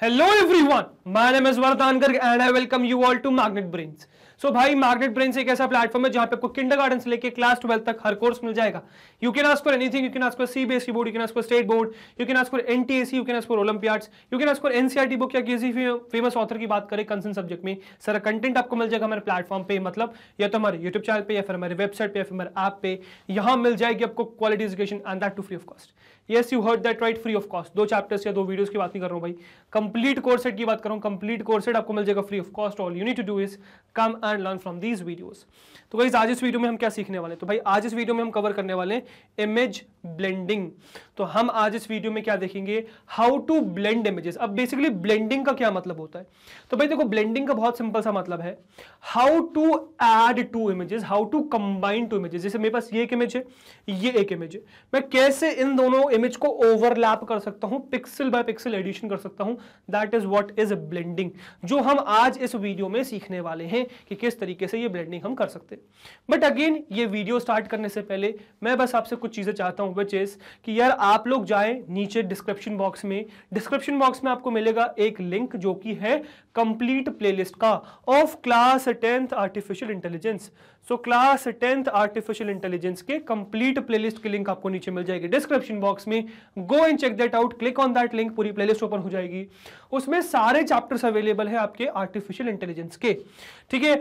Hello everyone my name is वरत आनकर and I welcome you all to Magnet Brains so भाई Magnet brains एक ऐसा platform है जहां पे आपको किंडरगार्टन से लेके क्लास ट्वेल्थ तक हर कोर्स मिल जाएगा you can ask for anything you can ask for CBSE board you can ask for state board you can ask for NTSE you can ask for olympiads you can ask for NCERT book या किसी famous author की बात करें concern subject में सारा content आपको मिल जाएगा हमारे प्लेटफॉर्म पे मतलब या तो हमारे यूट्यूब चैनल पे या फिर हमारे वेबसाइट पे या फिर हमारे ऐप पे यहां मिल जाएगी आपको quality education and that too free of cost yes you heard that right free of cost दो चैप्टर्स या दो वीडियोस की बात नहीं कर रहा हूँ भाई कंप्लीट कोर्स सेट की बात कर रहा हूँ कंप्लीट कोर्स सेट आपको मिल जाएगा free of cost all you need to do is come and learn from these videos तो भाई आज इस वीडियो में हम क्या सीखने वाले तो भाई आज इस वीडियो में हम कवर करने वाले इमेज ब्लेंडिंग तो हम आज इस वीडियो में क्या देखेंगे हाउ टू ब्लेंड इमेजेस अब बेसिकली ब्लेंडिंग का क्या मतलब होता है तो भाई देखो ब्लेंडिंग का बहुत सिंपल सा मतलब है how to add two images how to combine two images जैसे मेरे पास ये एक इमेज है ये एक इमेज है मैं कैसे इन दोनों इमेज को ओवरलैप कर सकता हूं पिक्सल बाय पिक्सल एडिशन कर सकता हूं that is what is blending जो हम आज इस वीडियो में सीखने वाले हैं कि किस तरीके से ये ब्लेंडिंग हम कर सकते हैं बट अगेन ये वीडियो स्टार्ट करने से पहले मैं बस आपसे कुछ चीज़ें चाहता हूं विच इज़ कि यार आप लोग जाए नीचे डिस्क्रिप्शन बॉक्स में डिस्क्रिप्शन बॉक्स में आपको मिलेगा एक लिंक जो कि है कंप्लीट प्लेलिस्ट का of class tenth artificial intelligence so class tenth artificial intelligence के कंप्लीट प्लेलिस्ट के लिंक आपको नीचे मिल जाएगी डिस्क्रिप्शन बॉक्स में go and check that out click on that link पूरी प्लेलिस्ट ओपन हो जाएगी उसमें सारे चैप्टर्स अवेलेबल है आपके आर्टिफिशियल इंटेलिजेंस के ठीक है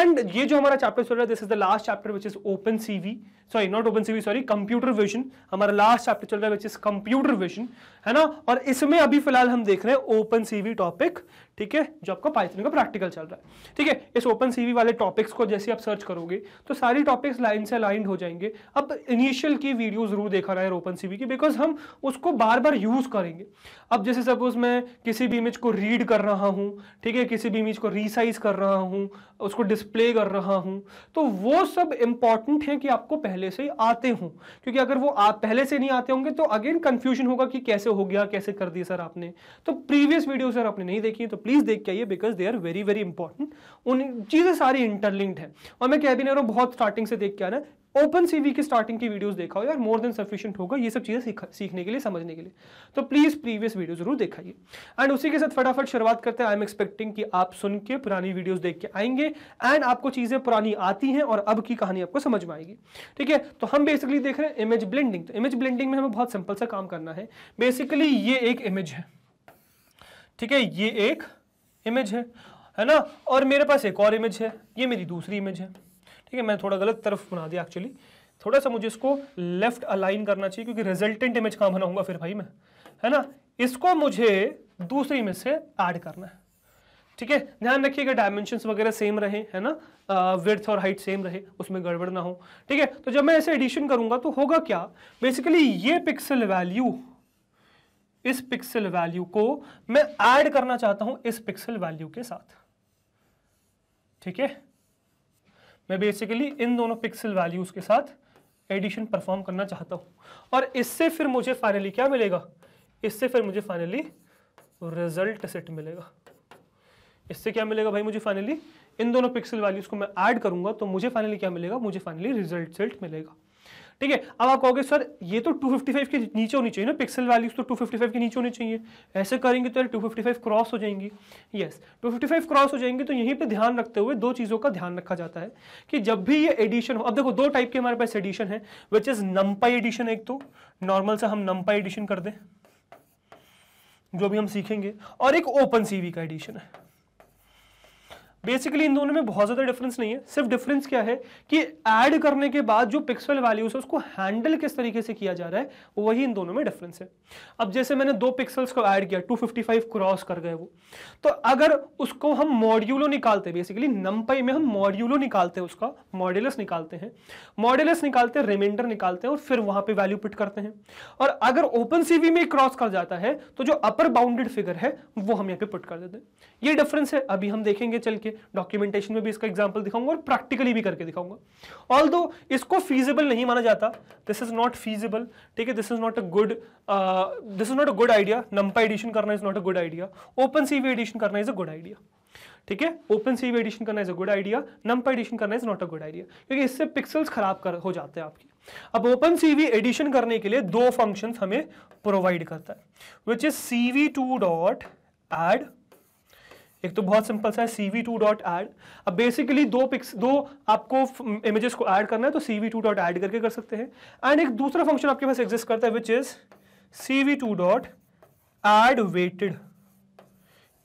एंड ये जो हमारा चैप्टर चल रहा है this is the last chapter which is open CV sorry not open CV sorry computer vision हमारा लास्ट चैप्टर चल रहा है विच इज कंप्यूटर विजन है ना और इसमें अभी फिलहाल हम देख रहे हैं ओपन सीवी टॉपिक ठीक है जो आपका पाइथन का प्रैक्टिकल चल रहा है ठीक है इस ओपन सीवी वाले टॉपिक्स को जैसे आप सर्च करोगे करोगे तो सारी टॉपिक्स लाइन से अलाइंड हो जाएंगे अब इनिशियल की वीडियो जरूर देखा रहा है ओपन सीवी की बिकॉज हम उसको बार बार यूज करेंगे अब जैसे सपोज मैं किसी भी इमेज को रीड कर रहा हूँ ठीक है किसी भी इमेज को रिसाइज कर रहा हूँ उसको डिस्प्ले कर रहा हूँ तो वो सब इंपॉर्टेंट है कि आपको पहले से आते हों क्योंकि अगर वो आप पहले से नहीं आते होंगे तो अगेन कंफ्यूजन होगा कि कैसे हो गया कैसे कर दिया सर आपने तो प्रीवियस वीडियो सर आपने नहीं देखी तो प्लीज देख के आइए because they are very very important उन चीज़ें सारी इंटरलिंक्ड है और मैं कह भी पिनेरो बहुत स्टार्टिंग से देख के आना ओपन सीवी की स्टार्टिंग की वीडियोस देखा हो यार मोर देन सफिशिएंट होगा ये सब चीज़ें सीखने के लिए समझने के लिए तो प्लीज़ प्रीवियस वीडियो जरूर देखाइए एंड उसी के साथ फटाफट शुरुआत करते हैं आई एम एक्सपेक्टिंग कि आप सुन के पुरानी वीडियोस देख के आएंगे एंड आपको चीज़ें पुरानी आती हैं और अब की कहानी आपको समझ में आएगी ठीक है तो हम बेसिकली देख रहे हैं इमेज ब्लेंडिंग तो इमेज ब्लेंडिंग में हमें बहुत सिंपल सा काम करना है बेसिकली ये एक इमेज है ठीक है ये एक इमेज है है ना और मेरे पास एक और इमेज है ये मेरी दूसरी इमेज है ठीक है मैंने थोड़ा गलत तरफ बना दिया एक्चुअली थोड़ा सा मुझे इसको लेफ्ट अलाइन करना चाहिए क्योंकि रिजल्टेंट इमेज कहाँ बनाऊंगा फिर भाई मैं है ना इसको मुझे दूसरी इमेज से ऐड करना है ठीक है ध्यान रखिएगा डायमेंशन वगैरह सेम रहे है ना विर्थ और हाइट सेम रहे उसमें गड़बड़ ना हो ठीक है तो जब मैं ऐसे एडिशन करूंगा तो होगा क्या बेसिकली ये पिक्सल वैल्यू इस पिक्सल वैल्यू को मैं ऐड करना चाहता हूं इस पिक्सल वैल्यू के साथ ठीक है मैं बेसिकली इन दोनों पिक्सल वैल्यूज के साथ एडिशन परफॉर्म करना चाहता हूँ और इससे फिर मुझे फाइनली क्या मिलेगा इससे फिर मुझे फाइनली रिजल्ट सेट मिलेगा इससे क्या मिलेगा भाई मुझे फाइनली इन दोनों पिक्सल वैल्यूज को मैं ऐड करूंगा तो मुझे फाइनली क्या मिलेगा मुझे फाइनली रिजल्ट सेट मिलेगा ठीक है अब आप कहोगे सर ये तो 255 के नीचे होनी चाहिए ना पिक्सल वैल्यूज तो 255 के नीचे होनी चाहिए ऐसे करेंगे तो 255 क्रॉस हो जाएंगी यस 255 क्रॉस हो जाएंगे तो यहीं पे ध्यान रखते हुए दो चीज़ों का ध्यान रखा जाता है कि जब भी ये एडिशन हो अब देखो दो टाइप के हमारे पास एडिशन है विच इज़ नम्पाई एडिशन एक तो नॉर्मल से हम नम्पाई एडिशन कर दें जो भी हम सीखेंगे और एक ओपन सीवी का एडिशन है बेसिकली इन दोनों में बहुत ज़्यादा डिफरेंस नहीं है सिर्फ डिफरेंस क्या है कि ऐड करने के बाद जो पिक्सल वैल्यूज है उसको हैंडल किस तरीके से किया जा रहा है वही इन दोनों में डिफरेंस है अब जैसे मैंने दो पिक्सल्स को ऐड किया 255 क्रॉस कर गए वो तो अगर उसको हम मॉड्यूलो निकालते हैं बेसिकली नमपाई में हम मॉड्यूलो निकालते हैं उसका मॉड्यूलस निकालते हैं मॉड्यूलस निकालते हैं रिमाइंडर निकालते हैं और फिर वहाँ पर वैल्यू पिट करते हैं और अगर ओपन सीवी में क्रॉस कर जाता है तो जो अपर बाउंडेड फिगर है वो हम यहाँ पे पुट कर देते हैं ये डिफरेंस है अभी हम देखेंगे चल के डॉक्यूमेंटेशन में भी इसका एग्जाम्पल दिखाऊंगा और प्रैक्टिकली भी करके दिखाऊंगा ऑल इसको फीजिबल नहीं माना जाता दिस इज नॉट फीजिबल ठीक है this is not a good this is not a good idea NumPy addition करना is not a good idea open CV addition करना इज अ गुड आइडिया ठीक है ओपन सीवी एडिशन करना is a good idea NumPy addition करना is not a good idea क्योंकि इससे pixels खराब कर हो जाते हैं आपके अब ओपन सीवी एडिशन करने के लिए दो फंक्शंस हमें प्रोवाइड करता है which is CV two dot add एक तो बहुत सिंपल सा है C V two dot add अब बेसिकली दो पिक्स दो आपको इमेजेस को ऐड करना है तो C V two dot add करके कर सकते हैं एंड एक दूसरा फंक्शन आपके पास एग्जिस्ट करता है which is C V two dot add weighted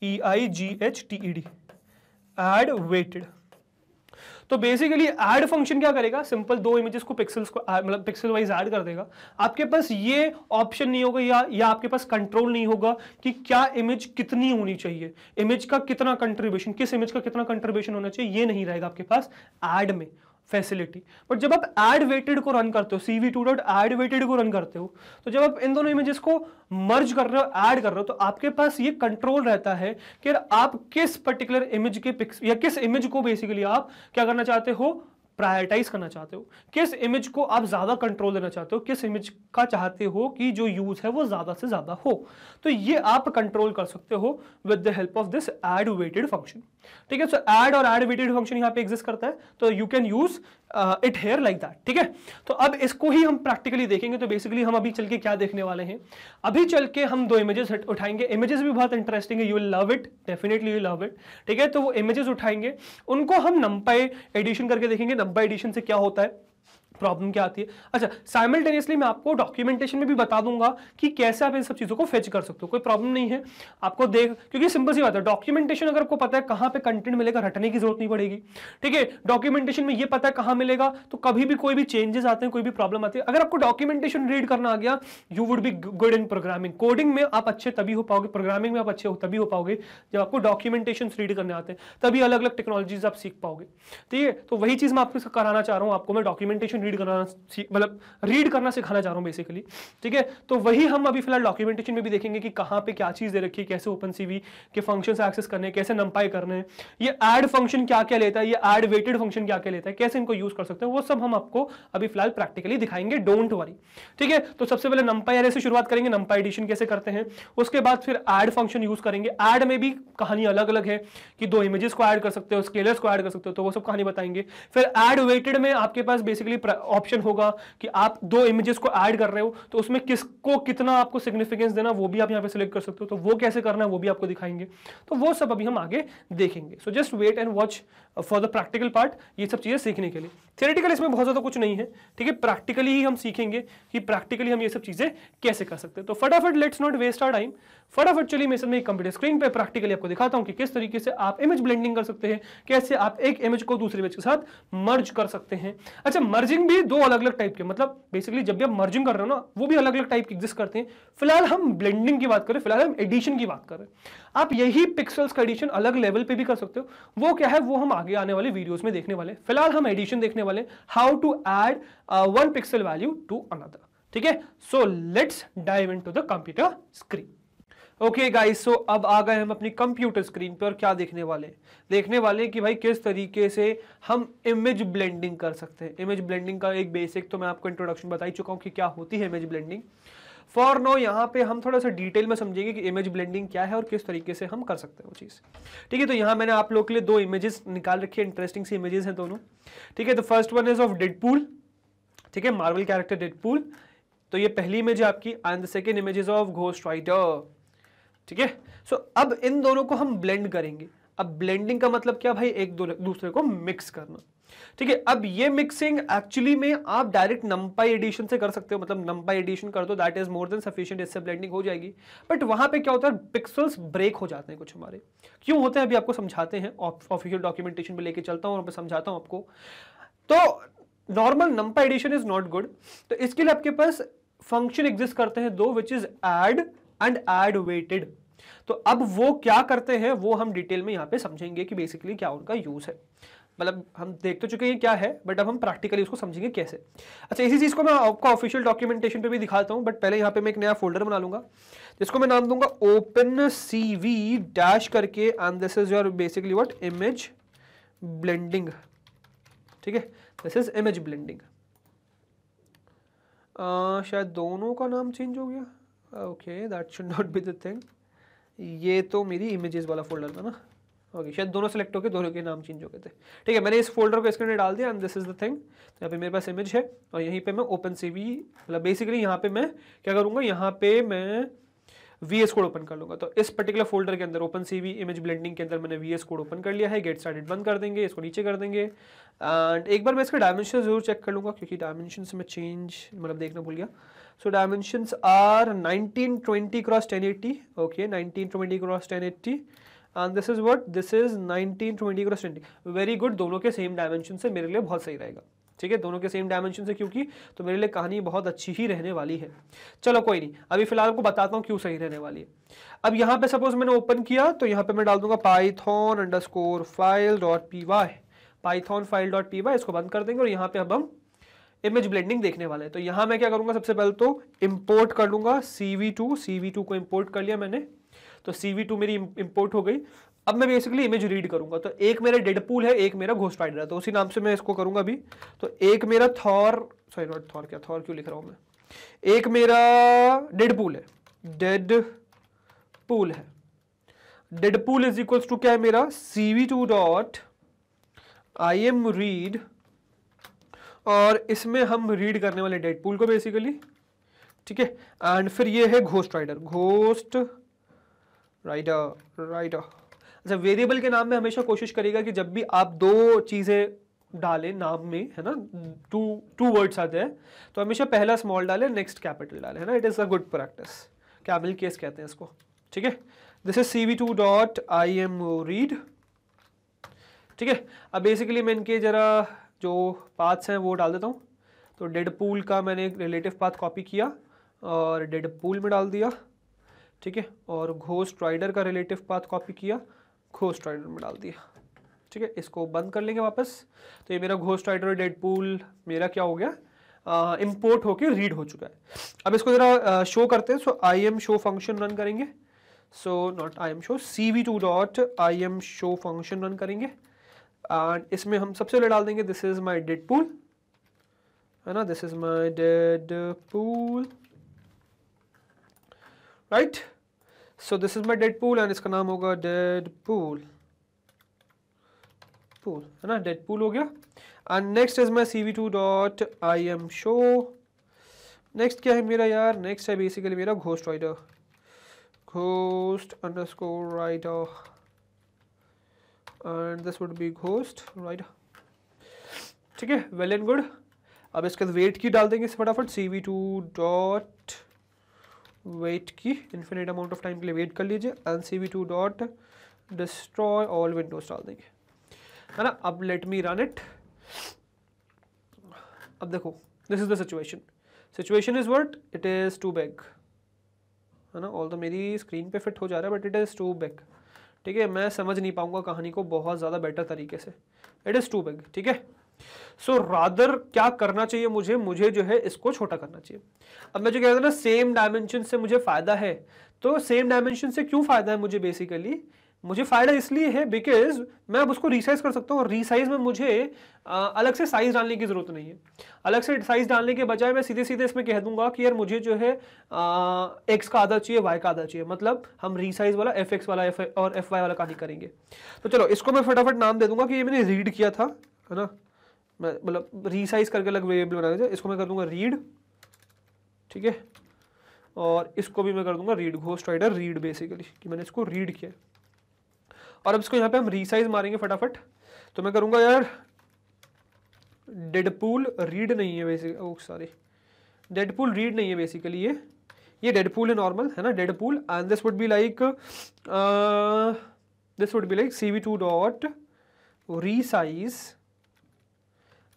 E I G H T E D add weighted तो बेसिकली एड फंक्शन क्या करेगा सिंपल दो इमेजेस को पिक्सल्स को मतलब पिक्सल वाइज ऐड कर देगा आपके पास ये ऑप्शन नहीं होगा या या आपके पास कंट्रोल नहीं होगा कि क्या इमेज कितनी होनी चाहिए इमेज का कितना कंट्रीब्यूशन किस इमेज का कितना कंट्रीब्यूशन होना चाहिए ये नहीं रहेगा आपके पास एड में फैसिलिटी बट जब आप एड वेटेड को रन करते हो C V two dot add weighted को रन करते हो तो जब आप इन दोनों इमेजेस को मर्ज कर रहे हो ऐड कर रहे हो तो आपके पास ये कंट्रोल रहता है कि आप किस पर्टिकुलर इमेज के पिक्स या किस इमेज को बेसिकली आप क्या करना चाहते हो प्रायोरिटाइज करना चाहते हो किस इमेज को आप ज़्यादा कंट्रोल देना चाहते हो किस इमेज का चाहते हो कि जो यूज़ है वो ज़्यादा से ज़्यादा हो तो ये आप कंट्रोल कर सकते हो with the help of this add weighted function ठीक है सो एड और एड वेटेड फंक्शन यहाँ पे एग्जिस्ट करता है तो you can use it here like that ठीक है तो अब इसको ही हम प्रैक्टिकली देखेंगे तो बेसिकली हम अभी चल के क्या देखने वाले हैं अभी चल के हम दो इमेजेस उठाएंगे इमेजेस भी बहुत इंटरेस्टिंग है you love it definitely you love it ठीक है तो वो इमेजेस उठाएंगे उनको हम नंपाई एडिशन करके देखेंगे नंबा एडिशन से क्या होता है प्रॉब्लम क्या आती है अच्छा साइमल्टेनियसली मैं आपको डॉक्यूमेंटेशन में भी बता दूंगा कि कैसे आप इन सब चीज़ों को फेच कर सकते हो कोई प्रॉब्लम नहीं है आपको देख क्योंकि सिंपल सी बात है डॉक्यूमेंटेशन अगर आपको पता है कहां पे कंटेंट मिलेगा रटने की जरूरत नहीं पड़ेगी ठीक है डॉक्यूमेंटेशन में यह पता है कहां मिलेगा तो कभी भी कोई भी चेंजेस आते हैं कोई भी प्रॉब्लम आती है अगर आपको डॉक्यूमेंटेशन रीड करना आ गया you would be good in programming coding में आप अच्छे तभी हो पाओगे प्रोग्रामिंग में आप अच्छे हो तभी हो पाओगे जब आपको डॉक्यूमेंटेशन रीड करने आते हैं तभी अलग अलग टेक्नोलॉजीज आप सीख पाओगे ठीक है तो वही चीज़ मैं आपको कराना चाह रहा हूं आपको मैं डॉक्यूमेंटेशन रीड करना मतलब रीड करना सिखाना चाह रहा हूँ बेसिकली ठीक है तो वही हम अभी फिलहाल डॉक्यूमेंटेशन में भी देखेंगे कि कहाँ पे क्या चीज़ दे रखी है कैसे ओपन सीवी के फंक्शन एक्सेस करने कैसे नंपाई करने ये एड फंक्शन क्या क्या लेता है ये एड वेटेड फंक्शन क्या क्या लेता है कैसे इनको यूज कर सकते हैं वो सब हम आपको अभी फिलहाल प्रैक्टिकली दिखाएंगे डोंट वरी ठीक है तो सबसे पहले नंपाई एरे से शुरुआत करेंगे नंपाई एडिशन कैसे करते हैं उसके बाद फिर एड फंक्शन यूज करेंगे एड में भी कहानी अलग अलग है कि दो इमेजेस को ऐड कर सकते हो स्केलर्स को ऐड कर सकते हो तो वो सब कहानी बताएंगे फिर एड वेटेड में आपके पास बेसिकली ऑप्शन होगा कि आप दो इमेजेस को ऐड कर रहे हो तो उसमें किसको कितना आपको सिग्निफिकेंस देना वो भी आप यहाँ पे सिलेक्ट कर सकते हो तो वो कैसे करना है वो भी आपको दिखाएंगे तो वो सब अभी हम आगे देखेंगे so just wait and watch for the practical part ये सब चीज़ें सीखने के लिए थियरेटिकल इसमें बहुत ज़्यादा कुछ नहीं है ठीक है प्रैक्टिकली ही हम सीखेंगे कि प्रैक्टिकली हम ये सब चीज़ें कैसे कर सकते हैं तो फटाफट let's not waste our time फटाफट चलिए मैं इसमें कंप्यूटर स्क्रीन पर प्रैक्टिकली आपको दिखाता हूँ कि किस तरीके से आप इमेज ब्लेंडिंग कर सकते हैं कैसे आप एक इमेज को दूसरे इमेज के साथ मर्ज कर सकते हैं अच्छा मर्जिंग भी दो अलग अलग टाइप के मतलब बेसिकली जब भी आप मर्जिंग कर रहे हो ना वो भी अलग अलग टाइप के एग्जिस्ट करते हैं फिलहाल हम ब्लेंडिंग की बात करें फिलहाल हम एडिशन की बात करें आप यही पिक्सल्स का एडिशन अलग लेवल पर भी कर सकते हो वो क्या है वो हम आगे आने वाले वीडियोज में देखने वाले फिलहाल हम एडिशन देखने वाले how to add one pixel value to another ठीक है so let's dive into the computer screen okay guys so अब आ गए हम अपनी कंप्यूटर स्क्रीन पर और क्या देखने वाले देखने वाले कि भाई किस तरीके से हम इमेज ब्लेंडिंग कर सकते हैं इमेज ब्लेंडिंग का एक बेसिक तो मैं आपको इंट्रोडक्शन बताई चुका हूँ कि क्या होती है इमेज ब्लेंडिंग फॉर नो यहाँ पे हम थोड़ा सा डिटेल में समझेंगे कि इमेज ब्लेंडिंग क्या है और किस तरीके से हम कर सकते हैं वो चीज़ ठीक है तो यहाँ मैंने आप लोग के लिए दो इमेजेस निकाल रखी है इंटरेस्टिंग सी इमेजेस हैं दोनों ठीक है तो first one is of Deadpool ठीक है मार्वल कैरेक्टर डेडपूल तो ये पहली इमेज है आपकी and the second image of Ghost Writer ठीक है सो अब इन दोनों को हम ब्लेंड करेंगे अब ब्लेंडिंग का मतलब क्या भाई एक दूसरे को मिक्स करना ठीक है अब ये मिक्सिंग एक्चुअली में आप डायरेक्ट नंपाई एडिशन से कर सकते हो मतलब नंपाई एडिशन कर दो that is more than sufficient इससे ब्लेंडिंग हो जाएगी बट वहां पे क्या होता है पिक्सल्स ब्रेक हो जाते हैं कुछ हमारे क्यों होते हैं अभी आपको समझाते हैं ऑफिशियल डॉक्यूमेंटेशन में लेके चलता हूं और समझाता हूं आपको तो normal NumPy addition is not good तो इसके लिए आपके पास फंक्शन एग्जिस्ट करते हैं दो which is add and add weighted तो अब वो क्या करते हैं वो हम डिटेल में यहाँ पे समझेंगे कि बेसिकली क्या उनका यूज़ है मतलब हम देख तो चुके हैं क्या है बट अब हम प्रैक्टिकली उसको समझेंगे कैसे अच्छा इसी चीज़ को मैं आपका ऑफिशियल डॉक्यूमेंटेशन पे भी दिखाता हूँ बट पहले यहाँ पे मैं एक नया फोल्डर बना लूंगा जिसको मैं नाम दूंगा ओपन सी वी डैश करके and this is your basically what image blending ठीक है दिस इज इमेज ब्लेंडिंग शायद दोनों का नाम चेंज हो गया okay that should not be the thing ये तो मेरी इमेजेस वाला फोल्डर था ना ओके okay, शायद दोनों सेलेक्ट होकर दोनों के नाम चेंज हो गए थे ठीक है मैंने इस फोल्डर को इसके अंदर डाल दिया and this is the thing यहाँ पे मेरे पास इमेज है और यहीं पे मैं ओपन सी वी मतलब बेसिकली यहाँ पे मैं क्या करूँगा यहाँ पे मैं वी एस कोड ओपन कर लूँगा तो इस पर्टिकुलर फोल्डर के अंदर open C V image blending के अंदर मैंने वी एस कोड ओपन कर लिया है गेट स्टार्टेड बंद कर देंगे इसको नीचे कर देंगे एंड एक बार मैं इसका डायमेंशन जरूर चेक कर लूँगा क्योंकि डायमेंशन से मैं चेंज मतलब देखना भूल गया so dimension are nineteen twenty cross ten eighty okay nineteen twenty cross ten eighty and this is what this is nineteen twenty cross twenty very good दोनों के सेम डायमेंशन से मेरे लिए बहुत सही रहेगा ठीक है दोनों के सेम डायमेंशन से क्योंकि तो मेरे लिए कहानी बहुत अच्छी ही रहने वाली है चलो कोई नहीं अभी फिलहाल आपको बताता हूँ क्यों सही रहने वाली है अब यहाँ पे सपोज मैंने ओपन किया तो यहाँ पे मैं डाल दूंगा Python underscore file dot P Y Python file dot P Y इसको बंद कर देंगे और यहाँ पे अब हम इमेज ब्लेंडिंग देखने वाले हैं तो यहां मैं क्या करूंगा सबसे पहले तो इंपोर्ट कर लूंगा सीवी टू सीवी टू को इंपोर्ट कर लिया मैंने तो सीवी टू मेरी इंपोर्ट हो गई अब मैं बेसिकली इमेज रीड करूंगा तो एक मेरा डेडपूल है एक मेरा घोस्ट राइडर है तो उसी नाम से मैं इसको करूंगा अभी तो एक मेरा थॉर सॉरी नॉट थॉर क्या थॉर क्यों लिख रहा हूं मैं एक मेरा डेडपूल है डेड पूल है डेडपूल इज इक्वल्स टू क्या है मेरा CV two dot I M read और इसमें हम रीड करने वाले डेडपूल को बेसिकली ठीक है एंड फिर ये है Ghost Rider Ghost Rider rider अच्छा वेरिएबल के नाम में हमेशा कोशिश करेगा कि जब भी आप दो चीज़ें डालें नाम में है ना टू टू वर्ड्स आते हैं तो हमेशा पहला स्मॉल डालें नेक्स्ट कैपिटल डालें है ना it is a good practice camel case कहते हैं इसको ठीक है this is C V two dot I M read ठीक है अब बेसिकली मैं इनके ज़रा जो पाथ्स हैं वो डाल देता हूँ तो डेडपूल का मैंने एक रिलेटिव पाथ कॉपी किया और डेडपूल में डाल दिया ठीक है और घोस्ट राइडर का रिलेटिव पाथ कॉपी किया घोस्ट राइडर में डाल दिया ठीक है इसको बंद कर लेंगे वापस तो ये मेरा घोस्ट राइडर डेडपूल मेरा क्या हो गया इम्पोर्ट होके रीड हो चुका है अब इसको ज़रा शो करते हैं so I M show function run करेंगे so not I M show C V two dot I M show function run करेंगे एंड इसमें हम सबसे पहले डाल देंगे this is my Deadpool है ना this is my Deadpool right so this is my Deadpool and इसका नाम होगा डेड पूल पूल है ना डेड पूल हो गया and next is my C V two dot I M show next क्या है मेरा यार नेक्स्ट है बेसिकली मेरा Ghost Rider ghost underscore rider and this would be ghost right ठीक है वेल एंड गुड अब इसके वेट की डाल देंगे फटाफट C V two dot wait की इन्फिनिट अमाउंट ऑफ टाइम के लिए वेट कर लीजिए and C V two dot destroy all windows डाल देंगे है ना अब लेट मी रन इट अब देखो this is the situation situation is what it is too big है ना ऑल तो मेरी स्क्रीन पे फिट हो जा रहा है but it is too big ठीक है मैं समझ नहीं पाऊंगा कहानी को बहुत ज़्यादा बेटर तरीके से इट इज़ टू बिग ठीक है सो so, रादर क्या करना चाहिए मुझे मुझे जो है इसको छोटा करना चाहिए अब मैं जो कह रहा था ना सेम डायमेंशन से मुझे फ़ायदा है तो सेम डायमेंशन से क्यों फ़ायदा है मुझे बेसिकली मुझे फ़ायदा इसलिए है बिकॉज मैं अब उसको रिसाइज कर सकता हूँ और रिसाइज में मुझे अलग से साइज़ डालने की ज़रूरत नहीं है अलग से साइज़ डालने के बजाय मैं सीधे सीधे इसमें कह दूंगा कि यार मुझे जो है एक्स का आधा चाहिए वाई का आधा चाहिए मतलब हम रीसाइज वाला एफ एक्स वाला एफ और एफ वाई वाला कहानी करेंगे तो चलो इसको मैं फटाफट नाम दे दूंगा कि ये मैंने रीड किया था है ना मैं मतलब रीसाइज करके अलग वेरिएबल बना दीजिए इसको मैं कर दूंगा रीड ठीक है और इसको भी मैं कर दूंगा read Ghost Rider read basically कि मैंने इसको रीड किया है और अब इसको यहाँ पे हम रीसाइज मारेंगे फटाफट तो मैं करूँगा यार डेडपूल रीड नहीं है basic oh sorry Deadpool read नहीं है बेसिकली ये ये डेडपूल है नॉर्मल है ना Deadpool and this would be like this would be like C V two dot resize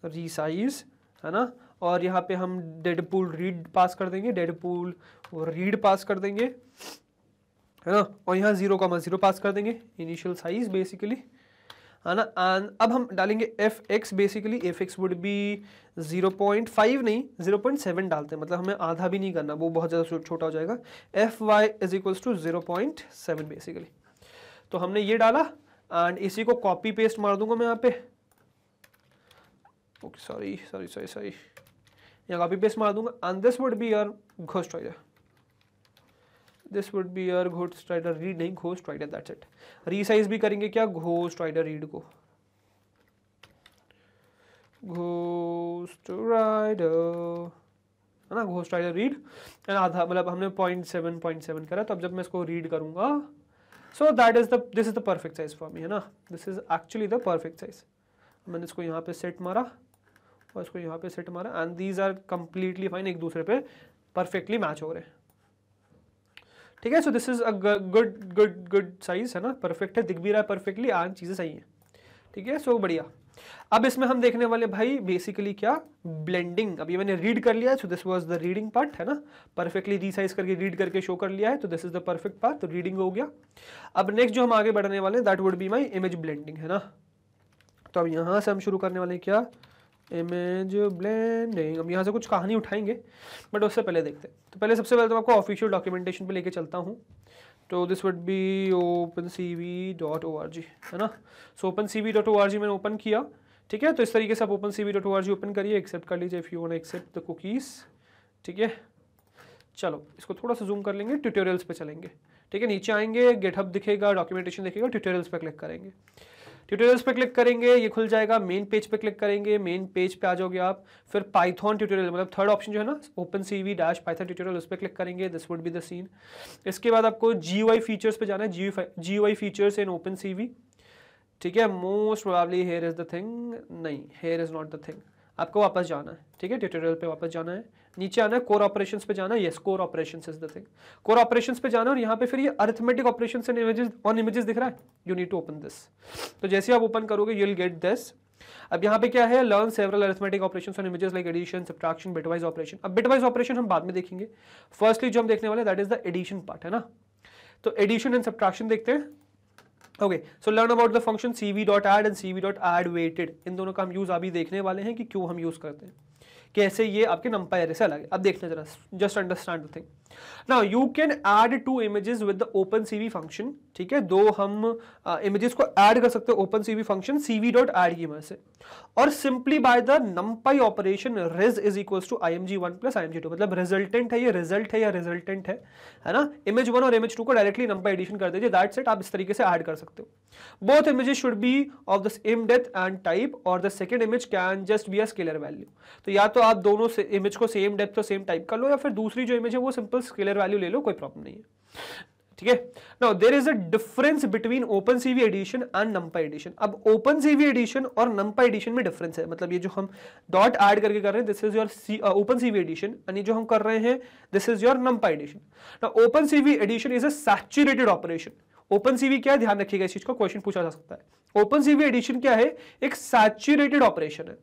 resize है ना और यहाँ पे हम डेडपूल रीड पास कर देंगे डेडपूल रीड पास कर देंगे है ना और यहाँ जीरो कॉमा जीरो पास कर देंगे इनिशियल साइज बेसिकली है ना एंड अब हम डालेंगे F X basically F X would be zero point five नहीं जीरो पॉइंट सेवन डालते हैं मतलब हमें आधा भी नहीं करना वो बहुत ज़्यादा छोटा हो जाएगा F Y is equals to zero point seven basically तो हमने ये डाला एंड इसी को कॉपी पेस्ट मार दूंगा मैं यहाँ पे okay sorry sorry sorry sorry यहाँ कॉपी पेस्ट मार दूंगा and this would be your Ghost हो जाए this would be your Ghost Rider read नहीं Ghost Rider that's it resize भी करेंगे क्या घोस्ट राइडर रीड को घोस्ट राइडर है ना घोस्ट राइडर रीड एंड आधा मतलब हमने पॉइंट सेवन पॉइंट सेवन करा तो अब जब मैं इसको रीड करूंगा so that is the this is the perfect size for me है ना this is actually the perfect size मैंने इसको यहाँ पे सेट मारा और इसको यहाँ पे सेट मारा and these are completely fine एक दूसरे पे परफेक्टली मैच हो रहे हैं ठीक है so this is a good good good size है ना परफेक्ट है दिख भी रहा है परफेक्टली आन चीज़ें सही है ठीक है सो बढ़िया अब इसमें हम देखने वाले भाई बेसिकली क्या ब्लेंडिंग अब ये मैंने रीड कर लिया है so this was the reading part है ना परफेक्टली रिसाइज करके रीड करके शो कर लिया है तो this is the perfect part तो रीडिंग हो गया अब नेक्स्ट जो हम आगे बढ़ने वाले हैं that would be my image blending है ना तो अब यहाँ से हम शुरू करने वाले क्या इमेज ब्लेंडिंग अब यहाँ से कुछ कहानी उठाएंगे बट उससे पहले देखते हैं तो पहले सबसे पहले तो आपको ऑफिशियल डॉक्यूमेंटेशन पे लेके चलता हूँ तो this would be open C V dot O R G है ना so open C V dot O R G मैंने ओपन किया ठीक है तो इस तरीके से आप open C V dot O R G open करिए एक्सेप्ट कर लीजिए if you want accept the cookies ठीक है चलो इसको थोड़ा सा जूम कर लेंगे ट्यूटोरियल्स पे चलेंगे ठीक है नीचे आएंगे गेटअप दिखेगा डॉक्यूमेंटेशन दिखेगा ट्यूटोरियल्स पे क्लिक करेंगे ट्यूटोरियल्स पे क्लिक करेंगे ये खुल जाएगा मेन पेज पे क्लिक करेंगे मेन पेज पे आ जाओगे आप फिर पाइथन ट्यूटोरियल मतलब थर्ड ऑप्शन जो है ना open C V dash Python tutorial उस पर क्लिक करेंगे this would be the scene इसके बाद आपको जी वाई फीचर्स पे जाना है G Y features in open C V ठीक है most probably here is the thing नहीं here is not the thing आपको वापस जाना है ठीक है ट्यूटोरियल पे वापस जाना है नीचे आना है कोर ऑपरेशन पे जाना yes core operation is the thing core operation पे जाना और यहाँ पे फिर ये arithmetic operation and images on images दिख रहा है you need to open this तो जैसे आप ओपन करोगे यू विल गेट दिस अब यहाँ पे क्या है learn several arithmetic operation on images like addition subtraction bitwise operation अब बिटवाइज ऑपरेशन हम बाद में देखेंगे फर्स्टली जो हम देखने वाले that is the addition part है ना तो एडिशन एंड सब्ट्रैक्शन देखते हैं okay so learn about the function C V dot add and C V dot add weighted इन दोनों का हम यूज अभी देखने वाले हैं कि क्यों हम यूज करते हैं कैसे ये आपके नंपायर से अलग है अब देखना जरा just understand the thing now you can add two images with the open CV function ठीक है दो हम इमेजेस uh, को ऐड कर सकते हैं open CV function CV dot add की मदद से और simply by the NumPy operation res is equal to I M G one plus I M G two मतलब रिजल्टेंट है ये रिजल्ट है या रिजल्टेंट है है ना इमेज वन और इमेज टू को डायरेक्टली नंपाई एडिशन कर दीजिए दैट सेट आप इस तरीके से ऐड कर सकते हो both images should be of the same डेथ एंड टाइप और the second image can just be a scalar value तो या तो आप दोनों इमेज को सेम डेथ और सेम टाइप कर लो या फिर दूसरी जो इमेज है वो सिंपल स्केलर वैल्यू ले लो कोई प्रॉब्लम नहीं है ठीक है now there is a difference between open CV addition and NumPy addition अब ओपन सीवी एडिशन और नंपा एडिशन में डिफरेंस है मतलब ये जो हम डॉट एड करके कर रहे हैं this is your open CV addition यानी जो हम कर रहे हैं this is your NumPy addition now open CV addition is a saturated operation open CV क्या है ध्यान रखिएगा इस चीज का क्वेश्चन पूछा जा सकता है ओपन सीवी एडिशन क्या है एक सैचुरेटेड ऑपरेशन है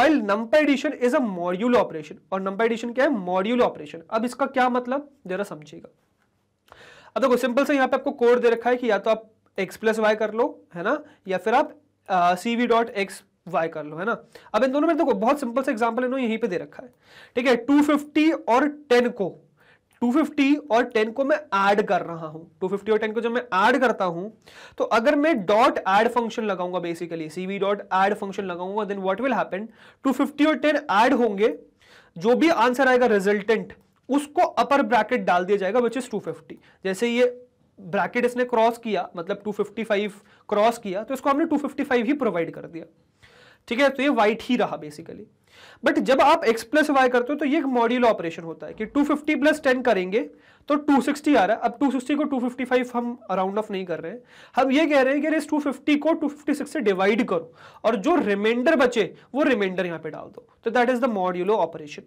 while NumPy addition is a module operation और नंपा एडिशन क्या है मॉड्यूल ऑपरेशन अब इसका क्या मतलब जरा समझिएगा अब देखो सिंपल से यहाँ पे आपको कोड दे रखा है कि या तो आप x प्लस वाई कर लो है ना या फिर आप C V dot X Y कर लो है ना अब इन दोनों में देखो बहुत सिंपल से एग्जाम्पल इन्होंने यहीं पे दे रखा है ठीक है 250 और 10 को 250 और 10 को मैं ऐड कर रहा हूं 250 और 10 को जब मैं ऐड करता हूं तो अगर मैं डॉट ऐड फंक्शन लगाऊंगा basically CV dot add function लगाऊंगा देन व्हाट विल हैपन 250 और 10 ऐड होंगे जो भी आंसर आएगा रिजल्टेंट उसको अपर ब्रैकेट डाल दिया जाएगा विच इज 250 जैसे ये ब्रैकेट इसने क्रॉस किया मतलब 255 क्रॉस किया तो इसको हमने 255 ही प्रोवाइड कर दिया ठीक है तो ये वाइट ही रहा बेसिकली बट जब आप x प्लस वाई करते हो तो ये एक मॉड्यूल ऑपरेशन होता है कि 250 फिफ्टी प्लस टेन करेंगे तो 260 आ रहा है अब 260 को 255 हम राउंड ऑफ नहीं कर रहे हैं हम ये कह रहे हैं कि इस 250 को 256 से डिवाइड करो और जो रिमाइंडर बचे वो रिमाइंडर यहाँ पे डाल दो तो that is the modulo operation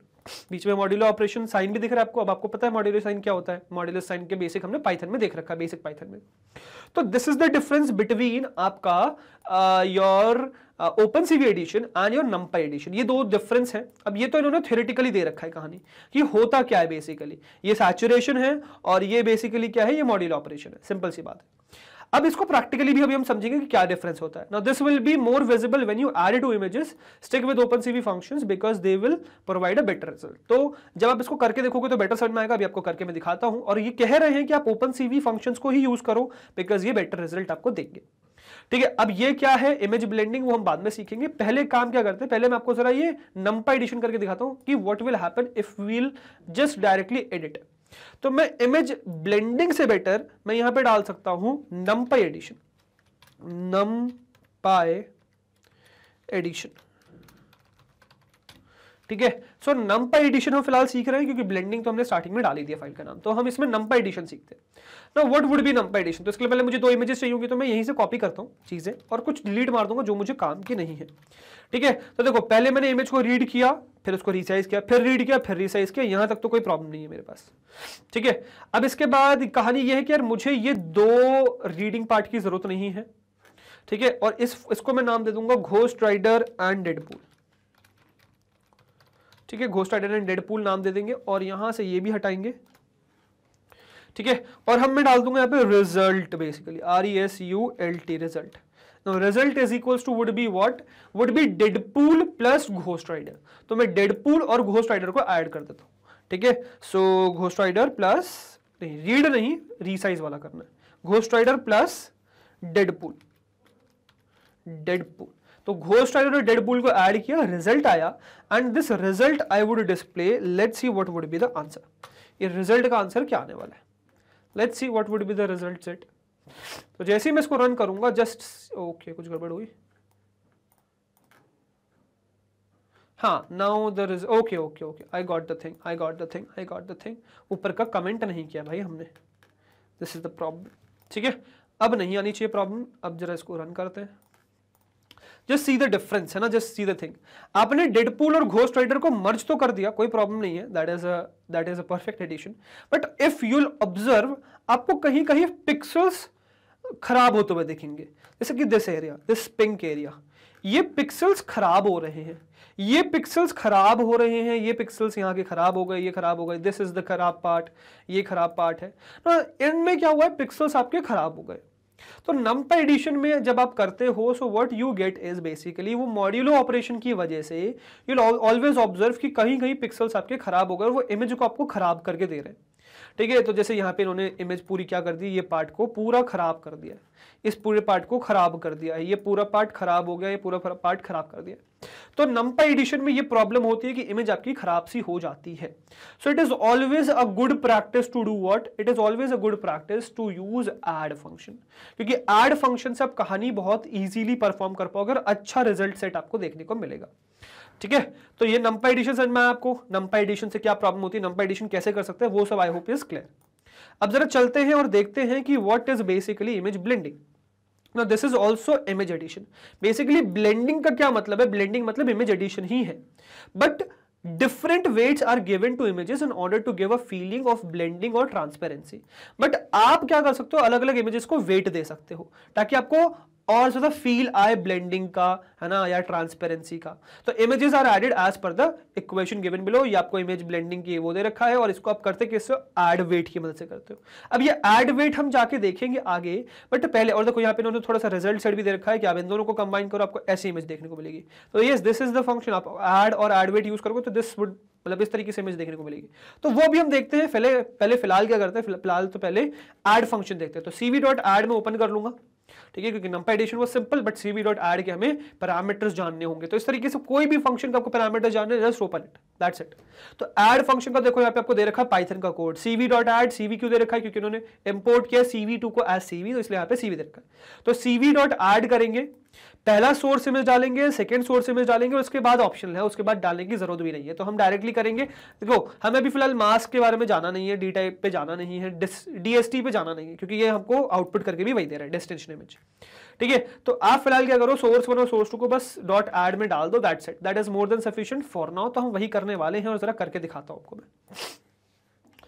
बीच में मॉड्यूलो ऑपरेशन साइन भी दिख रहा है आपको अब आपको पता है मॉड्यूलो साइन क्या होता है मॉड्यूलो साइन के बेसिक हमने पाइथन में देख रखा है बेसिक पाइथन में तो this is the difference between आपका your open CV addition and your NumPy addition ये दो डिफरेंस है अब ये तो इन्होंने थ्योरेटिकली दे रखा है कहानी कि होता क्या है बेसिकली ये सैचुरेशन है और ये बेसिकली क्या है ये मॉड्यूलो ऑपरेशन है सिंपल सी बात है अब इसको प्रैक्टिकली भी अभी हम समझेंगे कि क्या डिफरेंस होता है now this will be more visible when you add two images stick with open CV functions because they will provide a better result तो जब आप इसको करके देखोगे तो बेटर समझ में आएगा अभी आपको करके मैं दिखाता हूं और ये कह रहे हैं कि आप ओपन सीवी फंक्शन को ही यूज करो बिकॉज ये बेटर रिजल्ट आपको देंगे ठीक है अब ये क्या है इमेज ब्लेंडिंग वो हम बाद में सीखेंगे पहले काम क्या करते हैं पहले मैं आपको जरा ये नंपा एडिशन करके दिखाता हूं कि what will happen if we'll just directly edit तो मैं इमेज ब्लेंडिंग से बेटर मैं यहां पे डाल सकता हूं नम पाई एडिशन नम पाई एडिशन ठीक है सो नंपा एडिशन हम फिलहाल सीख रहे हैं क्योंकि ब्लेंडिंग तो हमने स्टार्टिंग में डाली दिया फाइल का नाम तो हम इसमें नंपा एडिशन सीखते हैं ना what would be NumPy addition तो इसके लिए पहले मुझे दो इमेजेस चाहिए होंगी तो मैं यहीं से कॉपी करता हूँ चीज़ें और कुछ डिलीट मार दूंगा जो मुझे काम की नहीं है ठीक है तो देखो पहले मैंने इमेज को रीड किया फिर उसको रिसाइज किया फिर रीड किया फिर रिसाइज किया यहाँ तक तो कोई प्रॉब्लम नहीं है मेरे पास ठीक है अब इसके बाद कहानी यह है कि यार मुझे ये दो रीडिंग पार्ट की जरूरत नहीं है ठीक है और इस इसको मैं नाम दे दूंगा घोस्ट राइडर एंड डेडपूल ठीक है घोस्ट राइडर एंड डेडपूल नाम दे देंगे और यहां से ये भी हटाएंगे ठीक है और हम मैं डाल दूंगा यहां पे result basically R E S U L T result result is equals to would be what would be Deadpool plus Ghost Rider तो मैं डेडपूल और घोस्ट राइडर को एड कर देता हूं ठीक है सो घोस्ट राइडर प्लस नहीं रीड नहीं रीसाइज वाला करना Ghost Rider plus Deadpool Deadpool तो घोस्ट आई ने डेड बुल को ऐड किया रिजल्ट आया and this result I would display let see what would be the answer ये रिजल्ट का आंसर क्या आने वाला है let see what would be the result set तो जैसे ही मैं इसको रन करूंगा जस्ट ओके okay, कुछ गड़बड़ हुई हाँ now the res okay okay okay I got the thing I got the thing I got the thing ऊपर का कमेंट नहीं किया भाई हमने दिस इज द प्रॉब्लम ठीक है अब नहीं आनी चाहिए प्रॉब्लम अब जरा इसको रन करते हैं जस्ट सी द डिफरेंस है ना जस्ट सी द थिंग आपने डेडपूल और घोस्ट राइडर को मर्ज तो कर दिया कोई प्रॉब्लम नहीं है that is at that is a perfect addition but if you'll observe आपको कहीं कहीं पिक्सल्स खराब होते हुए देखेंगे जैसे कि this area this pink area ये पिक्सल्स खराब हो रहे हैं ये पिक्सल्स खराब हो रहे हैं ये पिक्सल्स यहाँ के खराब हो गए ये खराब हो गए दिस इज द खराब पार्ट ये खराब पार्ट है एंड में क्या हुआ है पिक्सल्स आपके खराब हो गए तो नम एडिशन में जब आप करते हो so what you get is basically वो मॉड्यूलो ऑपरेशन की वजह से यू ऑलवेज ऑब्जर्व कि कहीं कहीं पिक्सल्स आपके खराब हो गए और वो इमेज को आपको खराब करके दे रहे हैं ठीक है तो जैसे यहाँ पे इन्होंने इमेज पूरी क्या कर दी ये पार्ट को पूरा खराब कर दिया इस पूरे पार्ट को खराब कर दिया है ये पूरा पार्ट खराब हो गया ये पूरा पार्ट खराब कर दिया तो नंपा एडिशन में ये प्रॉब्लम होती है कि इमेज आपकी खराब सी हो जाती है so it is always a good practice to do what it is always a good practice to use add function क्योंकि एड फंक्शन से आप कहानी बहुत इजीली परफॉर्म कर पाओगे और अच्छा रिजल्ट सेट आपको देखने को मिलेगा ठीक है तो ये नंपा एडिशन समझ में आपको नंपा एडिशन से क्या प्रॉब्लम होती है नंपा एडिशन कैसे कर सकते हैं वो सब आई होप इज क्लियर अब जरा चलते हैं और देखते हैं कि what is basically image blending ना this is also image addition basically blending का क्या मतलब है ब्लेंडिंग मतलब इमेज एडिशन ही है but different weights are given to images in order to give a feeling of blending और ट्रांसपेरेंसी बट आप क्या कर सकते हो अलग अलग इमेजेस को वेट दे सकते हो ताकि आपको also the feel eye blending का है ना या ट्रांसपेरेंसी का तो images are added as per the equation given below ये आपको इमेज ब्लेंडिंग की वो दे रखा है और इसको आप करते किस एड वेट की मदद से करते हो अब ये एड वेट हम जाके देखेंगे आगे बट पहले और देखो यहाँ पे इन्होंने थोड़ा सा रिजल्ट सेट भी दे रखा है कि आप इन दोनों को कंबाइन करो आपको ऐसी इमेज देखने को मिलेगी तो ये दिस इज द फंक्शन आप एड और एड वेट यूज करोगे तो दिस वुड मतलब इस तरीके से इमेज देखने को मिलेगी तो वो भी हम देखते हैं पहले पहले फिलहाल क्या करते हैं फिलहाल तो पहले एड फंक्शन देखते हैं तो सीवी डॉट एड में ओपन कर लूंगा ठीक है क्योंकि नंबर एडिशन वो simple but CV dot add के हमें पैरामीटर्स जानने होंगे तो इस तरीके से कोई भी फंक्शन का आपको पैरामीटर जानने just open it that's it तो एड फंक्शन का देखो यहाँ पे आपको दे रखा है पाइथन का code CV dot add CV क्यों दे रखा है क्योंकि उन्होंने इंपोर्ट किया सीवी टू को एज सीवी तो इसलिए यहाँ पे सीवी दे रखा है तो सीवी डॉट एड करेंगे पहला सोर्स इमेज डालेंगे सेकेंड सोर्स इमेज डालेंगे और उसके बाद ऑप्शन है उसके बाद डालने की जरूरत भी नहीं है तो हम डायरेक्टली करेंगे देखो हमें अभी फिलहाल मास्क के बारे में जाना नहीं है डी टाइप पे जाना नहीं है डीएसटी पे जाना नहीं है क्योंकि ये हमको आउटपुट करके भी वही दे रहा है डेस्टिनेशन इमेज ठीक है तो आप फिलहाल क्या करो सोर्स वन और सोर्स टू को बस डॉट एड में डाल दो that set that is more than sufficient for now तो हम वही करने वाले हैं और जरा करके दिखाता हूं आपको मैं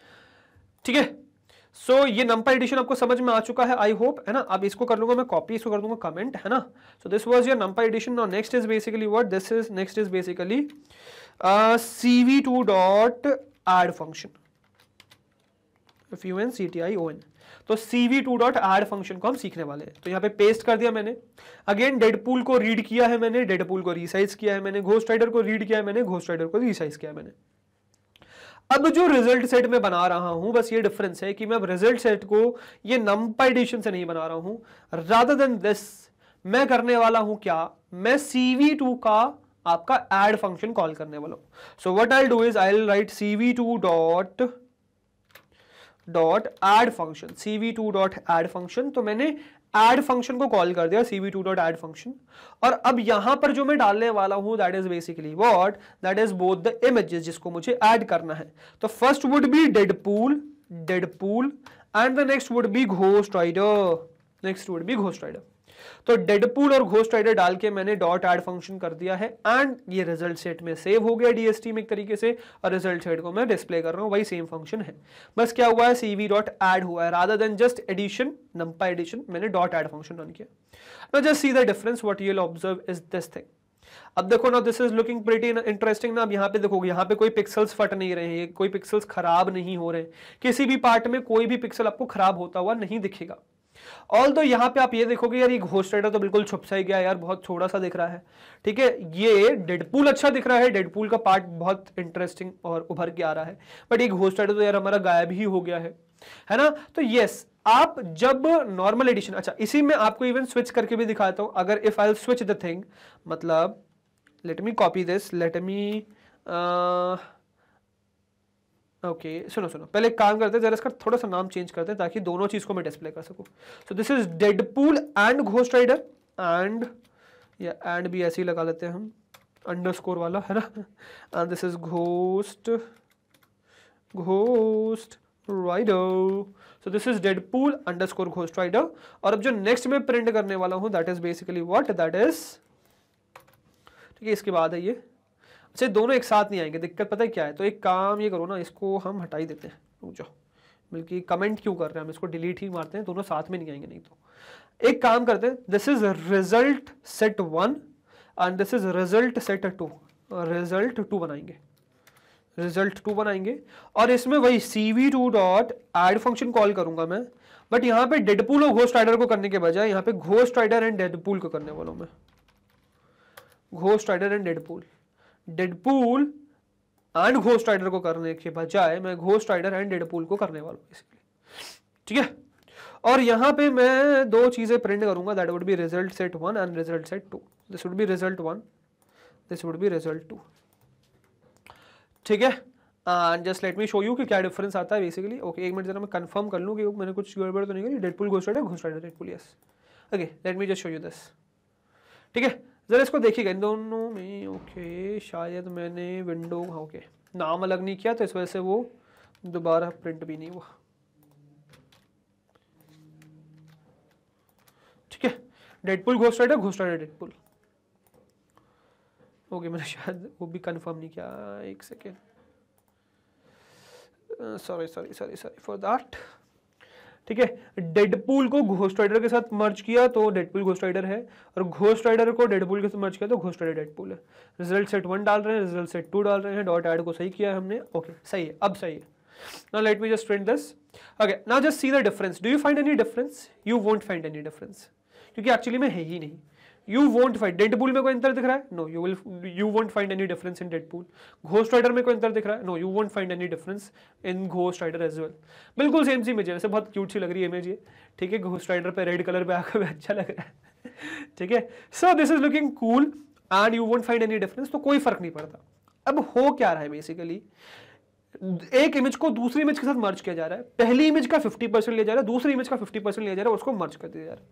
ठीक है सो so, ये नंबर एडिशन आपको समझ में आ चुका है आई होप है ना अब इसको कर लूंगा मैं कॉपी इसको कर दूंगा कमेंट है ना so this was your number addition और next is basically what this is next is basically C V two dot add function C T I O N तो C V two dot R function को हम सीखने वाले हैं तो यहाँ पे पेस्ट कर दिया मैंने अगेन डेडपूल को रीड किया है मैंने डेडपूल को रिसाइज किया है मैंने घोस्ट राइडर को रीड किया है मैंने घोस्ट राइडर को रिसाइज किया है मैंने अब जो रिजल्ट सेट में बना रहा हूं बस ये डिफरेंस है कि मैं अब रिजल्ट सेट को ये नंबर एडिशन से नहीं बना रहा हूं रादर देन दिस मैं करने वाला हूं क्या मैं सीवी टू का आपका एड फंक्शन कॉल करने वाला हूं so what I do is I write CV two dot dot add function V two dot add function तो मैंने एड फंक्शन को कॉल कर दिया CV two dot add function और अब यहां पर जो मैं डालने वाला हूं that is basically what that is both the images जिसको मुझे एड करना है तो first would be Deadpool Deadpool and the next would be Ghost rider next would be Ghost Rider तो डेडपूल और घोस्ट राइडर डाल के मैंने डॉट एड फंक्शन कर दिया है एंड ये रिजल्ट सेट में सेव हो गया डीएसटी में एक तरीके से और रिजल्ट सेट को मैं डिस्प्ले कर रहा हूँ वही सेम फंक्शन है बस क्या हुआ है सीवी डॉट एड हुआ है rather than just addition numpy addition मैंने डॉट एड फंक्शन रन किया ना just see the difference what you'll observe is this thing अब देखो ना this is looking pretty interesting ना अब यहाँ पे देखो यहाँ पे कोई पिक्सल्स फट नहीं रहे हैं कोई पिक्सल्स खराब नहीं हो रहे किसी भी पार्ट में कोई भी पिक्सल आपको खराब होता हुआ नहीं दिखेगा ऑल दो यहाँ पे आप ये देखोगे यार ये घोस्ट राइडर तो बिल्कुल छुप सा ही गया यार बहुत छोटा सा दिख रहा है ठीक है ये डेडपूल अच्छा दिख रहा है डेडपूल का पार्ट बहुत इंटरेस्टिंग और उभर के आ रहा है बट ये घोस्ट राइडर तो यार हमारा गायब ही हो गया है है ना तो यस आप जब नॉर्मल एडिशन अच्छा इसी में आपको इवन स्विच करके भी दिखाता हूँ अगर if I switch the thing मतलब let me copy this let me okay सुनो सुनो पहले एक काम करते हैं जरा इसका थोड़ा सा नाम चेंज करते हैं ताकि दोनों चीज़ को मैं डिस्प्ले कर सकूं so this is Deadpool and Ghost Rider and या एंड भी ऐसे ही लगा लेते हैं हम अंडर स्कोर वाला है ना and this is Ghost Ghost Rider so this is Deadpool underscore Ghost Rider और अब जो नेक्स्ट में प्रिंट करने वाला हूं that is basically what that is ठीक है इसके बाद है ये अच्छा दोनों एक साथ नहीं आएंगे दिक्कत पता है क्या है तो एक काम ये करो ना इसको हम हटाई देते हैं रुक जाओ बल्कि कमेंट क्यों कर रहे हैं हम इसको डिलीट ही मारते हैं दोनों साथ में नहीं आएंगे नहीं तो एक काम करते हैं this is result set one and this is result set two result two बनाएंगे रिजल्ट टू बनाएंगे और इसमें वही C V two dot add function call करूंगा मैं बट यहाँ पे डेडपूल और घोस्ट राइडर को करने के बजाय यहाँ पे घोस्ट राइडर एंड डेडपूल को करने वालों में Ghost Rider and Deadpool Deadpool and Ghost Rider को करने के बजाय मैं घोस्ट राइडर एंड डेडपूल को करने वाला हूं इसलिए ठीक है और यहां पे मैं दो चीज़ें प्रिंट करूंगा that would be result set one and result set two this would be result one this would be result two ठीक है and just let me show you कि क्या डिफरेंस आता है बेसिकली ओके एक मिनट जरा मैं कंफर्म कर लूँ कि मैंने कुछ गड़बड़ तो नहीं करी Deadpool Ghost Rider Ghost Rider Deadpool yes okay let me just show you this ठीक है ज़रा इसको देखिएगा इन दोनों में ओके शायद मैंने विंडो हाँ ओके नाम अलग नहीं किया तो इस वजह से वो दोबारा प्रिंट भी नहीं हुआ ठीक है Deadpool Ghost Rider Ghost Rider Deadpool okay मैंने शायद वो भी कंफर्म नहीं किया एक second sorry sorry sorry sorry for that ठीक है डेडपूल को घोस्ट राइडर के साथ मर्ज किया तो डेडपूल घोस्ट राइडर है और घोस्ट राइडर को डेडपूल के साथ मर्ज किया तो घोस्ट राइडर डेडपूल है रिजल्ट सेट वन डाल रहे हैं रिजल्ट सेट टू डाल रहे हैं डॉट एड को सही किया हमने ओके सही है अब सही है ना let me just print this okay ना just see the difference do you find any difference you won't find any difference क्योंकि एक्चुअली में है ही नहीं you won't find Deadpool में कोई अंतर दिख रहा है no you will you won't find any difference in Deadpool Ghost Rider में कोई अंतर दिख रहा है no you won't find any difference in Ghost rider as well बिल्कुल सेम सी इमेज है वैसे बहुत क्यूट सी लग रही है इमेज ये ठीक है घोस्ट राइडर पर रेड कलर पर आकर भी अच्छा लग रहा है ठीक है so this is looking cool and you won't find any difference तो कोई फर्क नहीं पड़ता अब हो क्या रहा है बेसिकली एक इमेज को दूसरी इमेज के साथ मर्ज किया जा रहा है पहली इमेज का 50 परसेंट लिया जा रहा है दूसरी इमेज का 50 परसेंट लिया जा रहा है उसको मर्ज कर दिया जा रहा है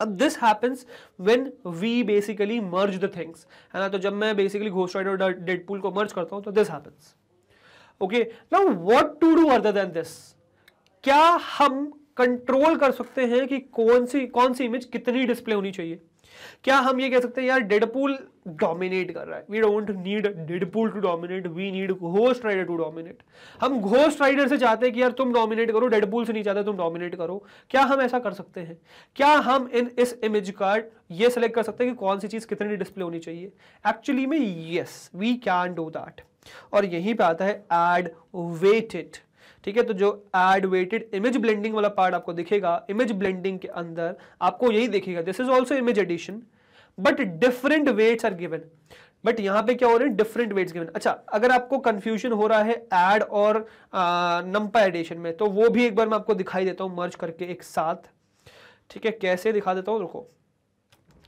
अब this happens when we basically merge the things है ना तो जब मैं बेसिकली घोस्ट राइडर और डेडपूल को मर्ज करता हूं तो this happens okay now what to do other than this क्या हम कंट्रोल कर सकते हैं कि कौन सी कौन सी इमेज कितनी डिस्प्ले होनी चाहिए क्या हम ये कह सकते हैं यार डेडपूल डोमिनेट कर रहा है we don't need Deadpool to dominate we need Ghost Rider to dominate हम घोस्ट राइडर से चाहते हैं कि यार तुम डोमिनेट करो डेडपूल से नहीं चाहते तुम डोमिनेट करो क्या हम ऐसा कर सकते हैं क्या हम इन इस इमेज कार्ड ये सिलेक्ट कर सकते हैं कि कौन सी चीज़ कितनी डिस्प्ले होनी चाहिए एक्चुअली में yes we can do that और यहीं पे आता है एड वेट इट ठीक है तो जो एड वेटेड इमेज ब्लेंडिंग वाला पार्ट आपको दिखेगा इमेज ब्लेंडिंग के अंदर आपको यही दिखेगा this is also image addition but different weights are given but यहां पे क्या हो रहे हैं डिफरेंट वेट्स गिवन अच्छा अगर आपको कंफ्यूजन हो रहा है एड और नंपा एडिशन में तो वो भी एक बार मैं आपको दिखाई देता हूं मर्ज करके एक साथ ठीक है कैसे दिखा देता हूं रुको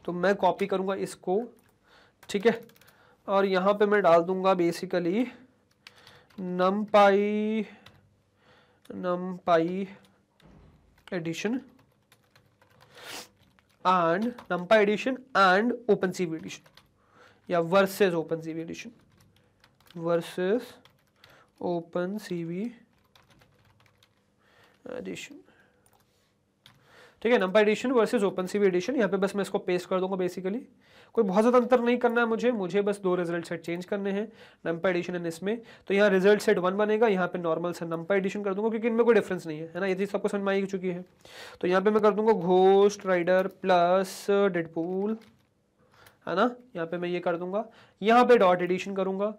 तो मैं कॉपी करूंगा इसको ठीक है और यहां पे मैं डाल दूंगा बेसिकली नम पाई तो num pi addition and numpy addition and opencv addition yeah versus opencv addition versus opencv addition ठीक है number addition versus open CV addition यहाँ पे बस मैं इसको पेस्ट कर दूंगा बेसिकली कोई बहुत ज़्यादा अंतर नहीं करना है मुझे मुझे बस दो रिजल्ट सेट चेंज करने हैं नंपा एडिशन एंड इसमें तो यहाँ रिजल्ट सेट वन बनेगा यहाँ पे नॉर्मल से नंपा एडिशन कर दूंगा क्योंकि इनमें कोई डिफरेंस नहीं है है ना ये चीज़ सबको समझ में आई चुकी है तो यहाँ पे मैं कर दूंगा घोस्ट राइडर प्लस डेडपूल है ना यहाँ पे मैं ये कर दूंगा यहाँ पे डॉट एडिशन करूंगा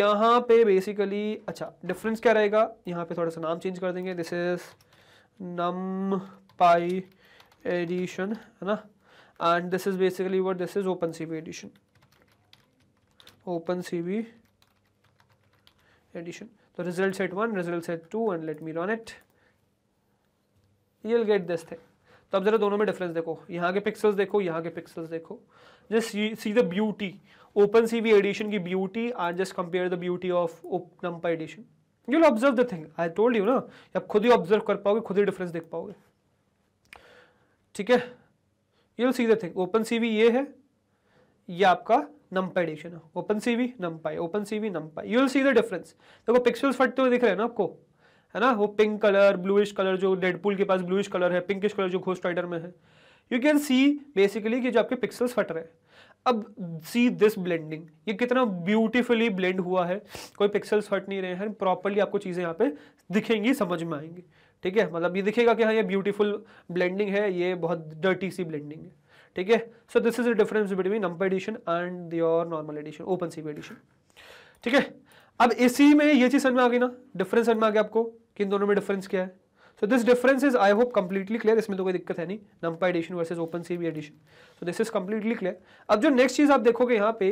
यहाँ पे बेसिकली अच्छा डिफरेंस क्या रहेगा यहाँ पे थोड़ा सा नाम चेंज कर देंगे this is numpy addition है ना and this is basically what this is OpenCV edition OpenCV edition so result set 1 result set 2 and let me run it you'll get this thing तो अब जरा दोनों में difference देखो यहाँ के पिक्सल्स देखो यहाँ के पिक्सल्स देखो just see the beauty open C V addition की beauty or just compare the beauty of numpy addition you will observe the thing I told you ना आप खुद ही ऑब्जर्व कर पाओगे खुद ही डिफरेंस देख पाओगे ठीक है you'll see the thing open V ये है ये आपका नंपा एडिशन है open C V numpy open V numpy you'll see the difference देखो पिक्सल्स फटते हुए दिख रहे हैं ना आपको है ना वो पिंक कलर ब्लूइश कलर जो डेडपूल के पास ब्लूइश कलर है पिंकिश कलर जो घोस्ट राइडर में है यू कैन सी बेसिकली कि जो आपके पिक्सल्स फट रहे हैं अब सी दिस ब्लेंडिंग ये कितना ब्यूटीफुली ब्लेंड हुआ है कोई पिक्सल्स फट नहीं रहे हैं प्रॉपरली आपको चीज़ें यहाँ पे दिखेंगी समझ में आएंगी ठीक है मतलब ये दिखेगा कि हाँ ये ब्यूटीफुल ब्लेंडिंग है ये बहुत डर्टी सी ब्लेंडिंग है ठीक है so this is the difference between number addition and your normal addition open C addition ठीक है अब इसी में ये चीज़ समझ में आ गई ना डिफरेंस समझ में आ गया आपको कि इन दोनों में डिफरेंस क्या है so this difference is I hope completely clear इसमें तो कोई दिक्कत है नहीं number addition versus open C addition so this is completely clear अब जो नेक्स्ट चीज़ आप देखोगे यहाँ पे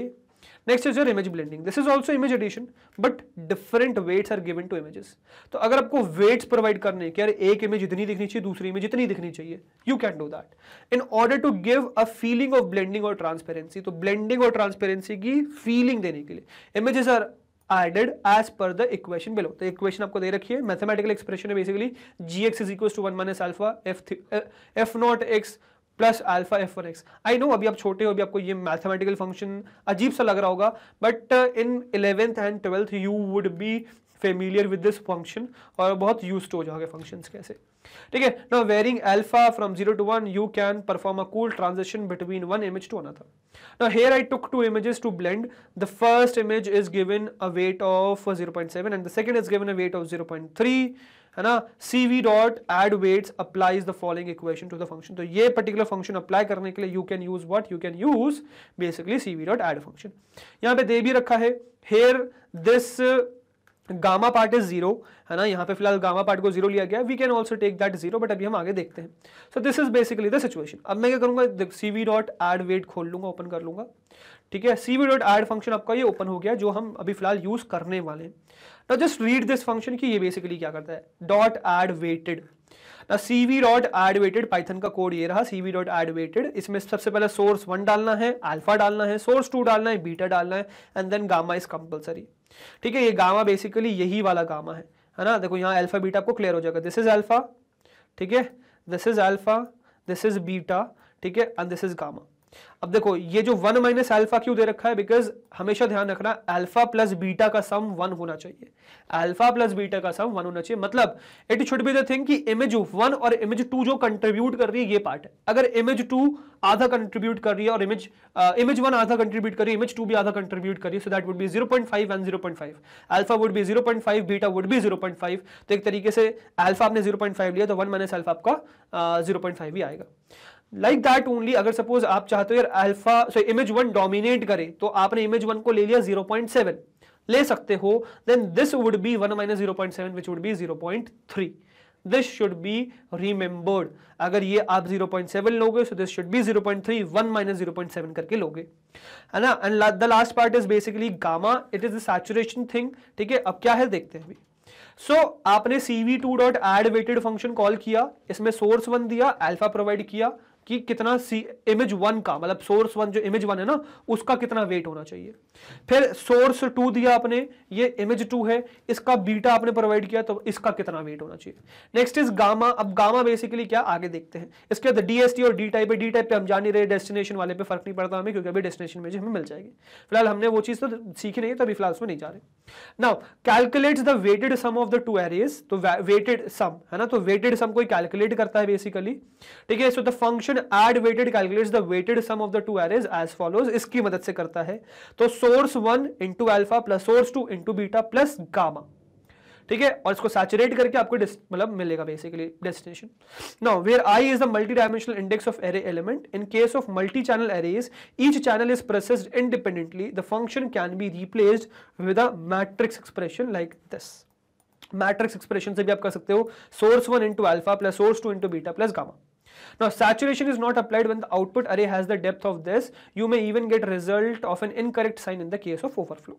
next is your image blending this is also image addition but different weights are given to images तो अगर आपको वेट्स प्रोवाइड करने कि यार एक इमेज इतनी दिखनी चाहिए दूसरी इमेज इतनी दिखनी चाहिए you can do that in order to give a feeling of blending और ट्रांसपेरेंसी तो ब्लेंडिंग और ट्रांसपेरेंसी की फीलिंग देने के लिए images are added as per the equation below तो इक्वेशन आपको दे रखिए मैथमेटिकल एक्सप्रेशन है basically G X is equal to one minus alpha F F not X plus alpha F one X I know अभी आप छोटे हो अभी आपको ये मैथमेटिकल फंक्शन अजीब सा लग रहा होगा but in eleventh and twelfth you would be familiar with this function और बहुत यूज हो जाओगे फंक्शन कैसे ठीक है ना varying alpha from zero to one you can perform a cool transaction between one image to another ना here I took two images to blend the first image is given a weight of seven and the second is given a weight of three है ना C V dot add weights applies the following equation to the function तो ये particular function apply करने के लिए you can use what you can use basically C V dot add function यहाँ पे दे भी रखा है here this gamma part is zero है ना यहाँ पे फिलहाल गामा पार्ट को जीरो लिया गया we can also take that zero but अभी हम आगे देखते हैं so this is basically the situation अब मैं क्या करूंगा C V dot add weight खोल लूंगा ओपन कर लूंगा ठीक है C V dot add function आपका ये ओपन हो गया जो हम अभी फिलहाल यूज करने वाले हैं now just read this function कि ये बेसिकली क्या करता है डॉट एड वेटेड ना C V dot add weighted Python का कोड ये रहा C V dot add weighted इसमें सबसे पहले सोर्स वन डालना है अल्फा डालना है सोर्स टू डालना है बीटा डालना है and then gamma is compulsory ठीक है ये गामा बेसिकली यही वाला गामा है है ना देखो यहाँ अल्फा बीटा आपको क्लियर हो जाएगा दिस इज अल्फा ठीक है this is alpha this is beta ठीक है एंड दिस इज गामा अब देखो ये जो वन माइनस एल्फा क्यों दे रखा है बिकॉज हमेशा ध्यान रखना एल्फा प्लस बीटा का सम वन होना चाहिए एल्फा प्लस बीटा का सम वन होना चाहिए मतलब it should be the thing कि इमेज वन और इमेज टू जो कंट्रीब्यूट कर रही है ये पार्ट है अगर इमेज टू आधा कंट्रीब्यूट कर रही है और इमेज इमेज वन आधा कंट्रीब्यूट कर रही है इमेज टू भी आधा कंट्रीब्यूट कर रही है so that would be zero point five and zero point five alpha would be zero point five beta would be zero point five तो एक तरीके से एल्फा आपने जीरो पॉइंट फाइव लिया तो वन माइनस एल्फा आपका जीरो पॉइंट फाइव ही आएगा लाइक दैट ओनली अगर सपोज आप चाहते हो यार alpha sorry image one dominate करे तो आपने इमेज वन को ले लिया 0.7 ले सकते हो then this would be one minus zero point seven which would be zero point three this should be remembered अगर ये आप 0.7 लोगे so this should be 0.3 one minus zero point seven करके लोगे है ना and the last part is basically gamma it is the saturation thing ठीक है अब क्या है देखते हैं अभी सो so, आपने वेटेड फंक्शन कॉल किया इसमें सोर्स वन दिया अल्फा प्रोवाइड किया कि कितना सी इमेज वन का मतलब सोर्स वन जो इमेज वन है ना उसका कितना वेट होना चाहिए फिर सोर्स टू दिया आपने ये इमेज टू है इसका बीटा आपने प्रोवाइड किया तो इसका कितना वेट होना चाहिए नेक्स्ट इज गामा अब गामा बेसिकली क्या आगे देखते हैं इसके बाद डीएसटी और डी टाइप है डी टाइप पे हम जान ही रहे डेस्टिनेशन वाले पे फर्क नहीं पड़ता हमें क्योंकि अभी डेस्टिनेशन में हमें मिल जाएगी फिलहाल हमने वो चीज़ तो सीखी नहीं तो अभी फिलहाल उसमें नहीं जा रहे now calculate the weighted sum of the two arrays तो वेटेड सम है ना तो वेटेड सम कोई कैलकुलेट करता है बेसिकली ठीक है so the function function add weighted calculate the weighted sum of the two arrays as follows इसकी मदद से करता है तो source one into alpha plus source two into beta plus gamma ठीक है और इसको सैचुरेट करके आपको मतलब मिलेगा basically destination now where I is the multi dimensional index of array element in case of multi channel arrays each channel is processed independently the function can be replaced with a matrix expression like this matrix expression से भी आप कर सकते हो source one into alpha plus source two into beta plus gamma Now saturation is not applied when the output array has the depth of this. You may even get result of an incorrect sign in the case of overflow.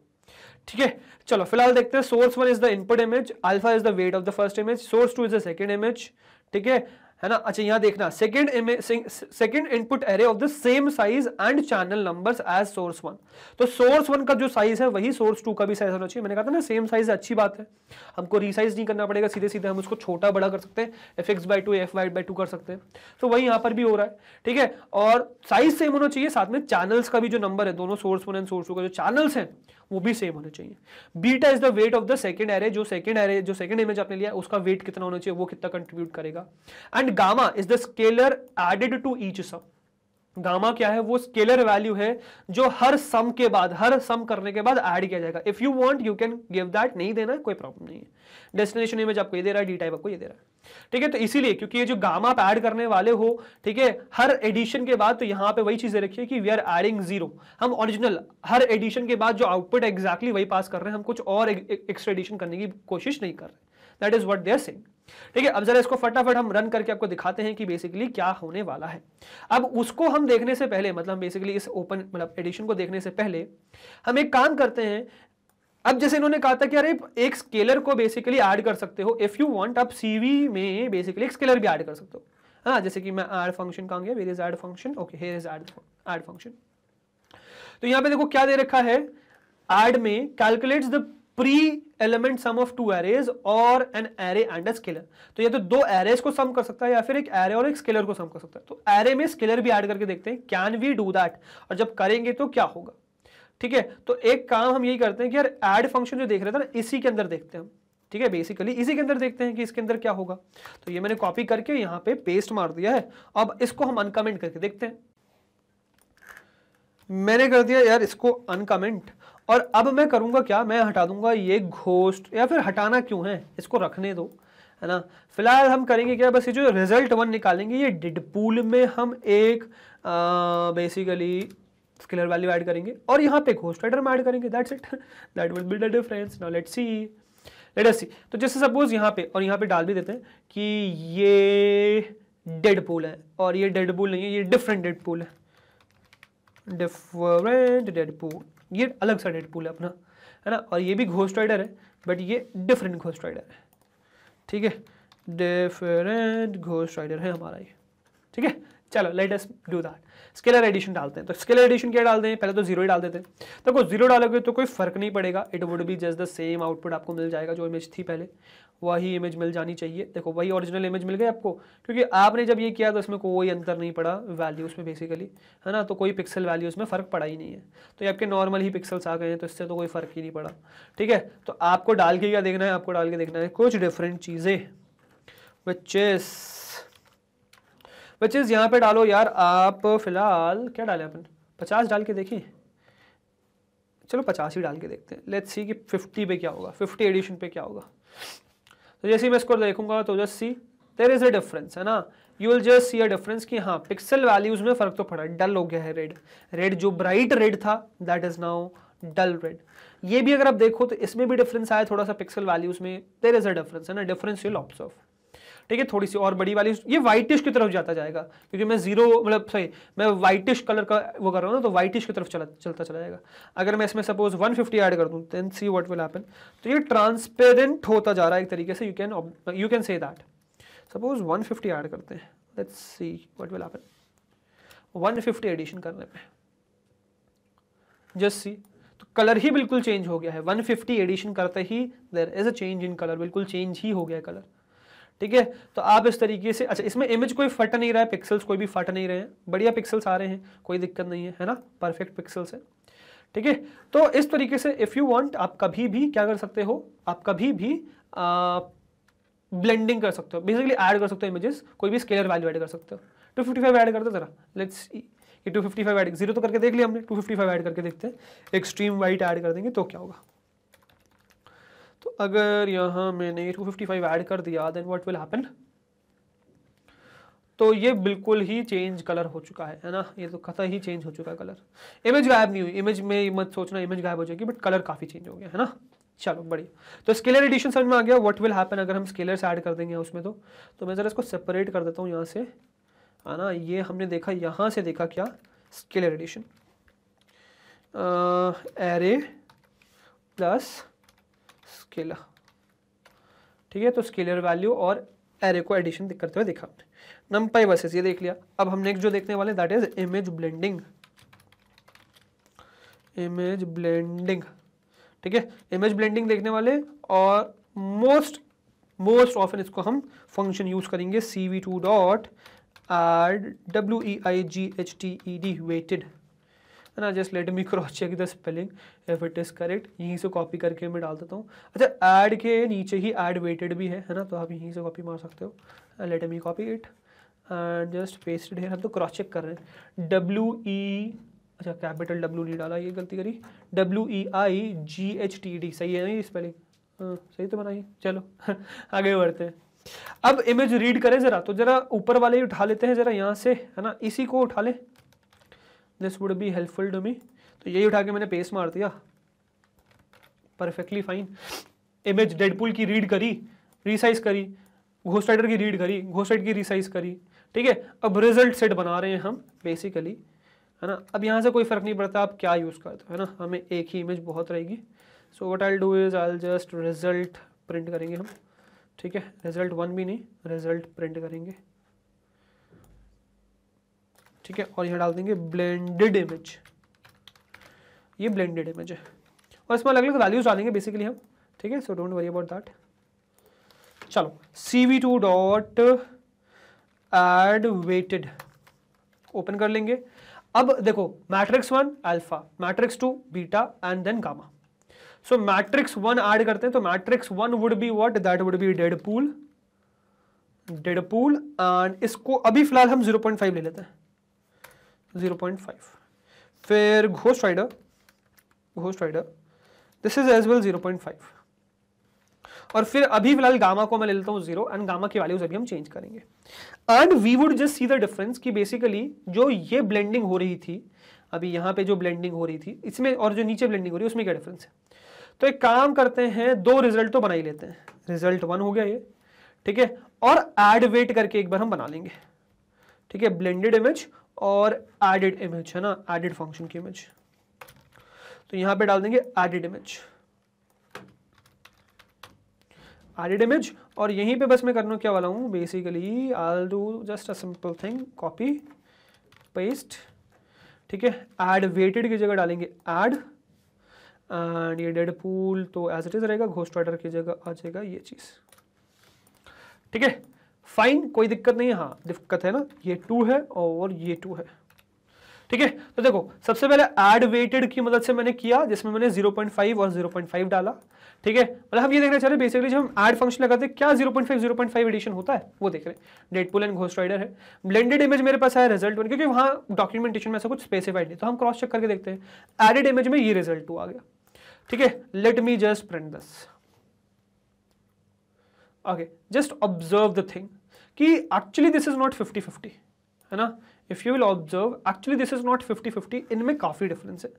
ठीक है चलो फिलहाल देखते हैं source one is the input image alpha is the weight of the first image source two is the second ठीक है है ना अच्छा यहां देखना second second input array of the same size and channel numbers as source one तो source one का जो साइज है वही सोर्स टू का भी साइज होना चाहिए मैंने कहा था ना सेम साइज अच्छी बात है हमको रिसाइज नहीं करना पड़ेगा सीधे सीधे हम उसको छोटा बड़ा कर सकते हैं F X by two F Y by two कर सकते हैं तो वही यहां पर भी हो रहा है ठीक है और साइज सेम होना चाहिए साथ में चैनल्स का भी जो नंबर है दोनों source one and source two का जो चैनल्स है वो भी सेम होना चाहिए beta is the weight of the second array जो सेकंड एरे जो सेकंड इमेज आपने लिया उसका वेट कितना होना चाहिए वो कितना कंट्रीब्यूट करेगा and gamma is the scalar added to each sum gamma क्या है वो स्केलर वैल्यू है जो हर सम के बाद हर सम करने के बाद ऐड किया जाएगा if you want you can give that नहीं देना कोई प्रॉब्लम नहीं है डेस्टिनेशन इमेज आपको ये दे रहा है डी टाइप आपको ये दे रहा है ठीक है तो इसीलिए क्योंकि ये जो गामा आप ऐड करने वाले हो ठीक है हर एडिशन के बाद तो यहां पे वही चीजें रखिए कि वी आर एडिंग जीरो हम ओरिजिनल हर एडिशन के बाद जो आउटपुट एग्जैक्टली वही पास कर रहे हैं हम कुछ और एक्स्ट्रा एडिशन करने की कोशिश नहीं कर रहे that is what there are ठीक है अब जरा इसको फटाफट हम रन करके आपको दिखाते हैं कि बेसिकली क्या होने वाला है अब उसको हम देखने से पहले मतलब बेसिकली इस ओपन मतलब एडिशन को देखने से पहले हम एक काम करते हैं अब जैसे इन्होंने कहा था कि अरे एक स्केलर को बेसिकली ऐड कर सकते हो इफ यू वांट आप सीवी में बेसिकली एक स्केलर भी ऐड कर सकते हो हाँ जैसे कि मैं ऐड फंक्शन कहूँगा where is add function okay here is add add function तो यहाँ पे देखो क्या दे रखा है ऐड में calculates the per element sum of two arrays और an array and a scalar तो या तो दो एरेज को सम कर सकता है या फिर एक एरे और एक स्केलर को सम कर सकता है तो एरे में स्केलर भी ऐड करके देखते हैं कैन वी डू दैट और जब करेंगे तो क्या होगा ठीक है तो एक काम हम यही करते हैं कि यार एड फंक्शन जो देख रहे थे ना इसी के अंदर देखते हैं हम ठीक है बेसिकली इसी के अंदर देखते हैं कि इसके अंदर क्या होगा तो ये मैंने कॉपी करके यहाँ पे पेस्ट मार दिया है अब इसको हम अनकमेंट करके देखते हैं मैंने कर दिया यार इसको अनकमेंट और अब मैं करूंगा क्या मैं हटा दूंगा ये घोस्ट या फिर हटाना क्यों है इसको रखने दो है ना फिलहाल हम करेंगे क्या बस ये जो रिजल्ट वन निकालेंगे ये डिडपूल में हम एक बेसिकली स्केलर वैल्यू ऐड करेंगे और यहाँ पे घोस्ट राइडर में ऐड करेंगे that's it that will be the difference now let's see let us see तो जैसे सपोज यहाँ पे और यहाँ पे डाल भी देते हैं कि ये डेड पूल है और ये डेड पूल नहीं है ये डिफरेंट डेड पूल है डिफरेंट डेड पूल ये अलग सा डेड पूल है अपना है ना और ये भी घोस्ट राइडर है बट ये डिफरेंट घोस्ट राइडर है ठीक है डिफरेंट घोस्ट राइडर है हमारा ये ठीक है चलो let us do that scalar addition डालते हैं तो स्केलर एडिशन क्या डालते हैं पहले तो जीरो ही डाल देते हैं देखो तो जीरो डालोगे तो कोई फर्क नहीं पड़ेगा it would be just the same output आपको मिल जाएगा जो इमेज थी पहले वही इमेज मिल जानी चाहिए देखो वही ओरिजिनल इमेज मिल गई आपको क्योंकि आपने जब ये किया तो इसमें कोई अंतर नहीं पड़ा वैल्यूज़ में बेसिकली है ना तो कोई पिक्सल वैल्यूज़ में फ़र्क पड़ा ही नहीं है तो ये आपके नॉर्मल ही पिक्सल्स आ गए हैं तो इससे तो कोई फ़र्क ही नहीं पड़ा ठीक है तो आपको डाल के क्या देखना है आपको डाल के देखना है कुछ डिफरेंट चीज़ें विच इज़ बच्चे यहाँ पे डालो यार आप फिलहाल क्या डाले अपन पचास डाल के देखें चलो पचास ही डाल के देखते हैं लेट्स सी कि फिफ्टी पे क्या होगा फिफ्टी एडिशन पे क्या होगा तो जैसे ही मैं इसको देखूंगा तो just see there is a difference है ना you will just see a difference कि हाँ पिक्सल वैल्यूज में फ़र्क तो पड़ा डल हो गया है रेड रेड जो ब्राइट रेड था that is now dull red ये भी अगर आप देखो तो इसमें भी डिफरेंस आया थोड़ा सा पिक्सल वैल्यूज में देर इज़ अ डिफरेंस है ना डिफरेंस यूल ऑब्जर्व ठीक है थोड़ी सी और बड़ी वाली ये वाइटिश की तरफ जाता जाएगा क्योंकि मैं जीरो मतलब सॉरी मैं वाइटिश कलर का वो कर रहा हूँ ना तो व्हाइटिश की तरफ चला चलता चला जाएगा अगर मैं इसमें सपोज 150 फिफ्टी एड कर दूँ then see what will happen तो ये ट्रांसपेरेंट होता जा रहा है एक तरीके से you can you can say that suppose one fifty add करते हैं one see what will happen addition करने में जस्ट सी तो कलर ही बिल्कुल चेंज हो गया है 150 एडिशन करते ही there is a change in colour बिल्कुल चेंज ही हो गया है कलर ठीक है तो आप इस तरीके से अच्छा इसमें इमेज कोई फट नहीं रहा है पिक्सल्स कोई भी फट नहीं रहे हैं बढ़िया पिक्सल्स आ रहे हैं कोई दिक्कत नहीं है है ना परफेक्ट पिक्सल्स है ठीक है तो इस तरीके से इफ़ यू वांट आप कभी भी क्या कर सकते हो आप कभी भी ब्लेंडिंग कर सकते हो बेसिकली ऐड कर सकते हो इमेजेस कोई भी स्केलर वैल्यू ऐड कर सकते हो टू फिफ्टी फाइव ऐड कर दो जरा लेट्स ये two fifty five add zero तो करके देख लिया हमने टू फिफ्टी फाइव ऐड करके देखते हैं एक्सट्रीम वाइट ऐड कर देंगे तो क्या होगा अगर यहाँ मैंने 255 ऐड कर दिया देन व्हाट विल हैपन तो ये बिल्कुल ही चेंज कलर हो चुका है है ना ये तो खतः ही चेंज हो चुका है कलर इमेज गायब नहीं हुई इमेज में मत सोचना इमेज गायब हो जाएगी बट कलर काफ़ी चेंज हो गया है ना चलो बढ़िया तो स्केलर एडिशन समझ में आ गया व्हाट विल हैपन अगर हम स्केलर्स ऐड कर देंगे उसमें तो तो मैं ज़रा इसको सेपरेट कर देता हूँ यहाँ से है ना ये हमने देखा यहाँ से देखा क्या scalar addition array plus scalar ठीक है तो स्केलर वैल्यू और एरे को एडिशन करते हुए देखा हमने नम पाई बसेस ये देख लिया अब हम नेक्स्ट जो देखने वाले that is image blending image blending ठीक है इमेज ब्लेंडिंग देखने वाले और मोस्ट मोस्ट ऑफन इसको हम फंक्शन यूज करेंगे C V two dot R W E I G H T E D weighted है ना just let me cross check the spelling if it is correct यहीं से कॉपी करके मैं डाल देता हूँ अच्छा ऐड के नीचे ही ऐड वेटेड भी है है ना तो आप यहीं से कॉपी मार सकते हो let me copy it and just pasted है हम तो क्रॉस चेक कर रहे हैं डब्ल्यू ई e, अच्छा कैपिटल डब्ल्यू नहीं डाला ये गलती करी W E I G H T D सही है ना ये स्पेलिंग uh, सही तो बनाइए चलो आगे बढ़ते हैं अब इमेज रीड करें ज़रा तो ज़रा ऊपर वाले उठा लेते हैं ज़रा यहाँ से है ना इसी को उठा लें this would be helpful to me तो यही उठा के मैंने पेस्ट मार दिया परफेक्टली फाइन इमेज डेडपुल की रीड करी रिसाइज करी घोस्टाइडर की रीड करी घोस्टाइड की रिसाइज करी ठीक है अब रिजल्ट सेट बना रहे हैं हम बेसिकली है ना अब यहाँ से कोई फ़र्क नहीं पड़ता आप क्या यूज़ करते हो है ना हमें एक ही इमेज बहुत रहेगी so what I do is I just result print करेंगे हम ठीक है रिजल्ट वन भी नहीं रिजल्ट प्रिंट करेंगे ठीक है और यहाँ डाल देंगे ब्लेंडेड इमेज ये ब्लेंडेड इमेज है और इसमें अलग अलग वैल्यूज डालेंगे बेसिकली हम ठीक है so don't worry about that चलो C V two dot add weighted open कर लेंगे अब देखो matrix one alpha matrix two beta and then gamma so matrix one add करते हैं तो matrix one would be what that would be Deadpool Deadpool and इसको अभी फिलहाल हम 0.5 ले लेते हैं जीरो पॉइंट फाइव फिर Ghost Rider Ghost Rider this is as well zero point five और फिर अभी फिलहाल गामा को मैं ले लेता हूँ जीरो एंड गामा की वैल्यूज अभी हम चेंज करेंगे and we would just see the difference कि बेसिकली जो ये ब्लेंडिंग हो रही थी अभी यहाँ पे जो ब्लेंडिंग हो रही थी इसमें और जो नीचे ब्लेंडिंग हो रही है उसमें क्या डिफरेंस है तो एक काम करते हैं दो रिजल्ट तो बना ही लेते हैं रिजल्ट वन हो गया ये ठीक है और एड वेट करके एक बार हम बना लेंगे ठीक है ब्लेंडेड इमेज और एडेड इमेज है ना एडेड फंक्शन की इमेज तो यहां पे डाल देंगे एडिड इमेज एडिड इमेज और यहीं पे बस मैं करना क्या वाला हूं basically I do just a simple thing copy paste ठीक है एड वेटेड की जगह डालेंगे एड एंड ये डेड पूल तो एज इट इज रहेगा घोस्ट ऑर्डर की जगह आ जाएगा ये चीज़ ठीक है फाइन कोई दिक्कत नहीं है हाँ दिक्कत है ना ये टू है और ये टू है ठीक है तो देखो सबसे पहले एड वेटेड की मदद से मैंने किया जिसमें मैंने 0.5 और 0.5 डाला ठीक है मतलब हम ये देखना चाह रहे बेसिकली जब हम एड फंक्शन लगाते हैं क्या 0.5 0.5 एडिशन होता है वो देख रहे हैं डेटपुल एंड घोस्ट राइडर है ब्लेंडेड इमेज मेरे पास आया रिजल्ट वन क्योंकि वहां डॉक्यूमेंटेशन में ऐसा कुछ स्पेसिफाइड नहीं तो हम क्रॉस चेक करके देखते हैं एडेड इमेज में ये रिजल्ट टू आ गया ठीक है let me just print this okay just observe the thing कि actually this is not fifty fifty है ना if you will observe actually this is not fifty fifty इनमें काफ़ी डिफरेंस है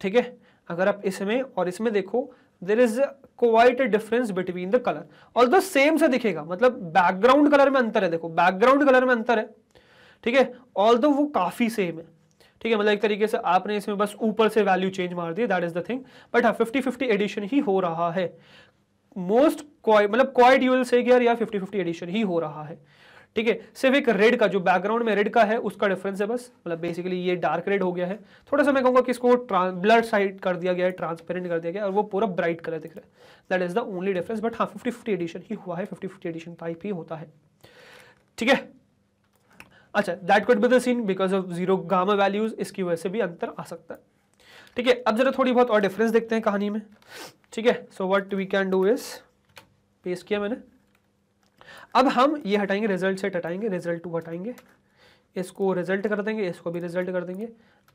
ठीक है अगर आप इसमें और इसमें देखो there is quite a difference between the colour और द सेम से दिखेगा मतलब बैकग्राउंड कलर में अंतर है देखो बैकग्राउंड कलर में अंतर है ठीक है ऑल दो वो काफ़ी सेम है ठीक है मतलब एक तरीके से आपने इसमें बस ऊपर से वैल्यू चेंज मार दी that is the thing but हाँ फिफ्टी फिफ्टी एडिशन ही हो रहा है मोस्ट मतलब क्वाइट यू से यार या 50 50 एडिशन ही हो रहा है ठीक है सिर्फ एक रेड का जो बैकग्राउंड में रेड का है उसका डिफरेंस है बस मतलब बेसिकली ये डार्क रेड हो गया है थोड़ा सा मैं कहूंगा कि इसको ब्लड साइड कर दिया गया है ट्रांसपेरेंट कर दिया गया और वो पूरा ब्राइट कलर दिख रहा है that is the only difference but हाँ फिफ्टी फिफ्टी एडिशन ही हुआ है फिफ्टी फिफ्टी एडिशन टाइप ही होता है ठीक है अच्छा that could be the scene because of zero gamma values इसकी वजह से भी अंतर आ सकता है ठीक है अब जरा थोड़ी बहुत और डिफरेंस देखते हैं कहानी में ठीक है so what we can do is पेश किया मैंने अब हम ये हटाएंगे रिजल्ट सेट हटाएंगे रिजल्ट टू हटाएंगे इसको रिजल्ट कर देंगे इसको भी रिजल्ट कर देंगे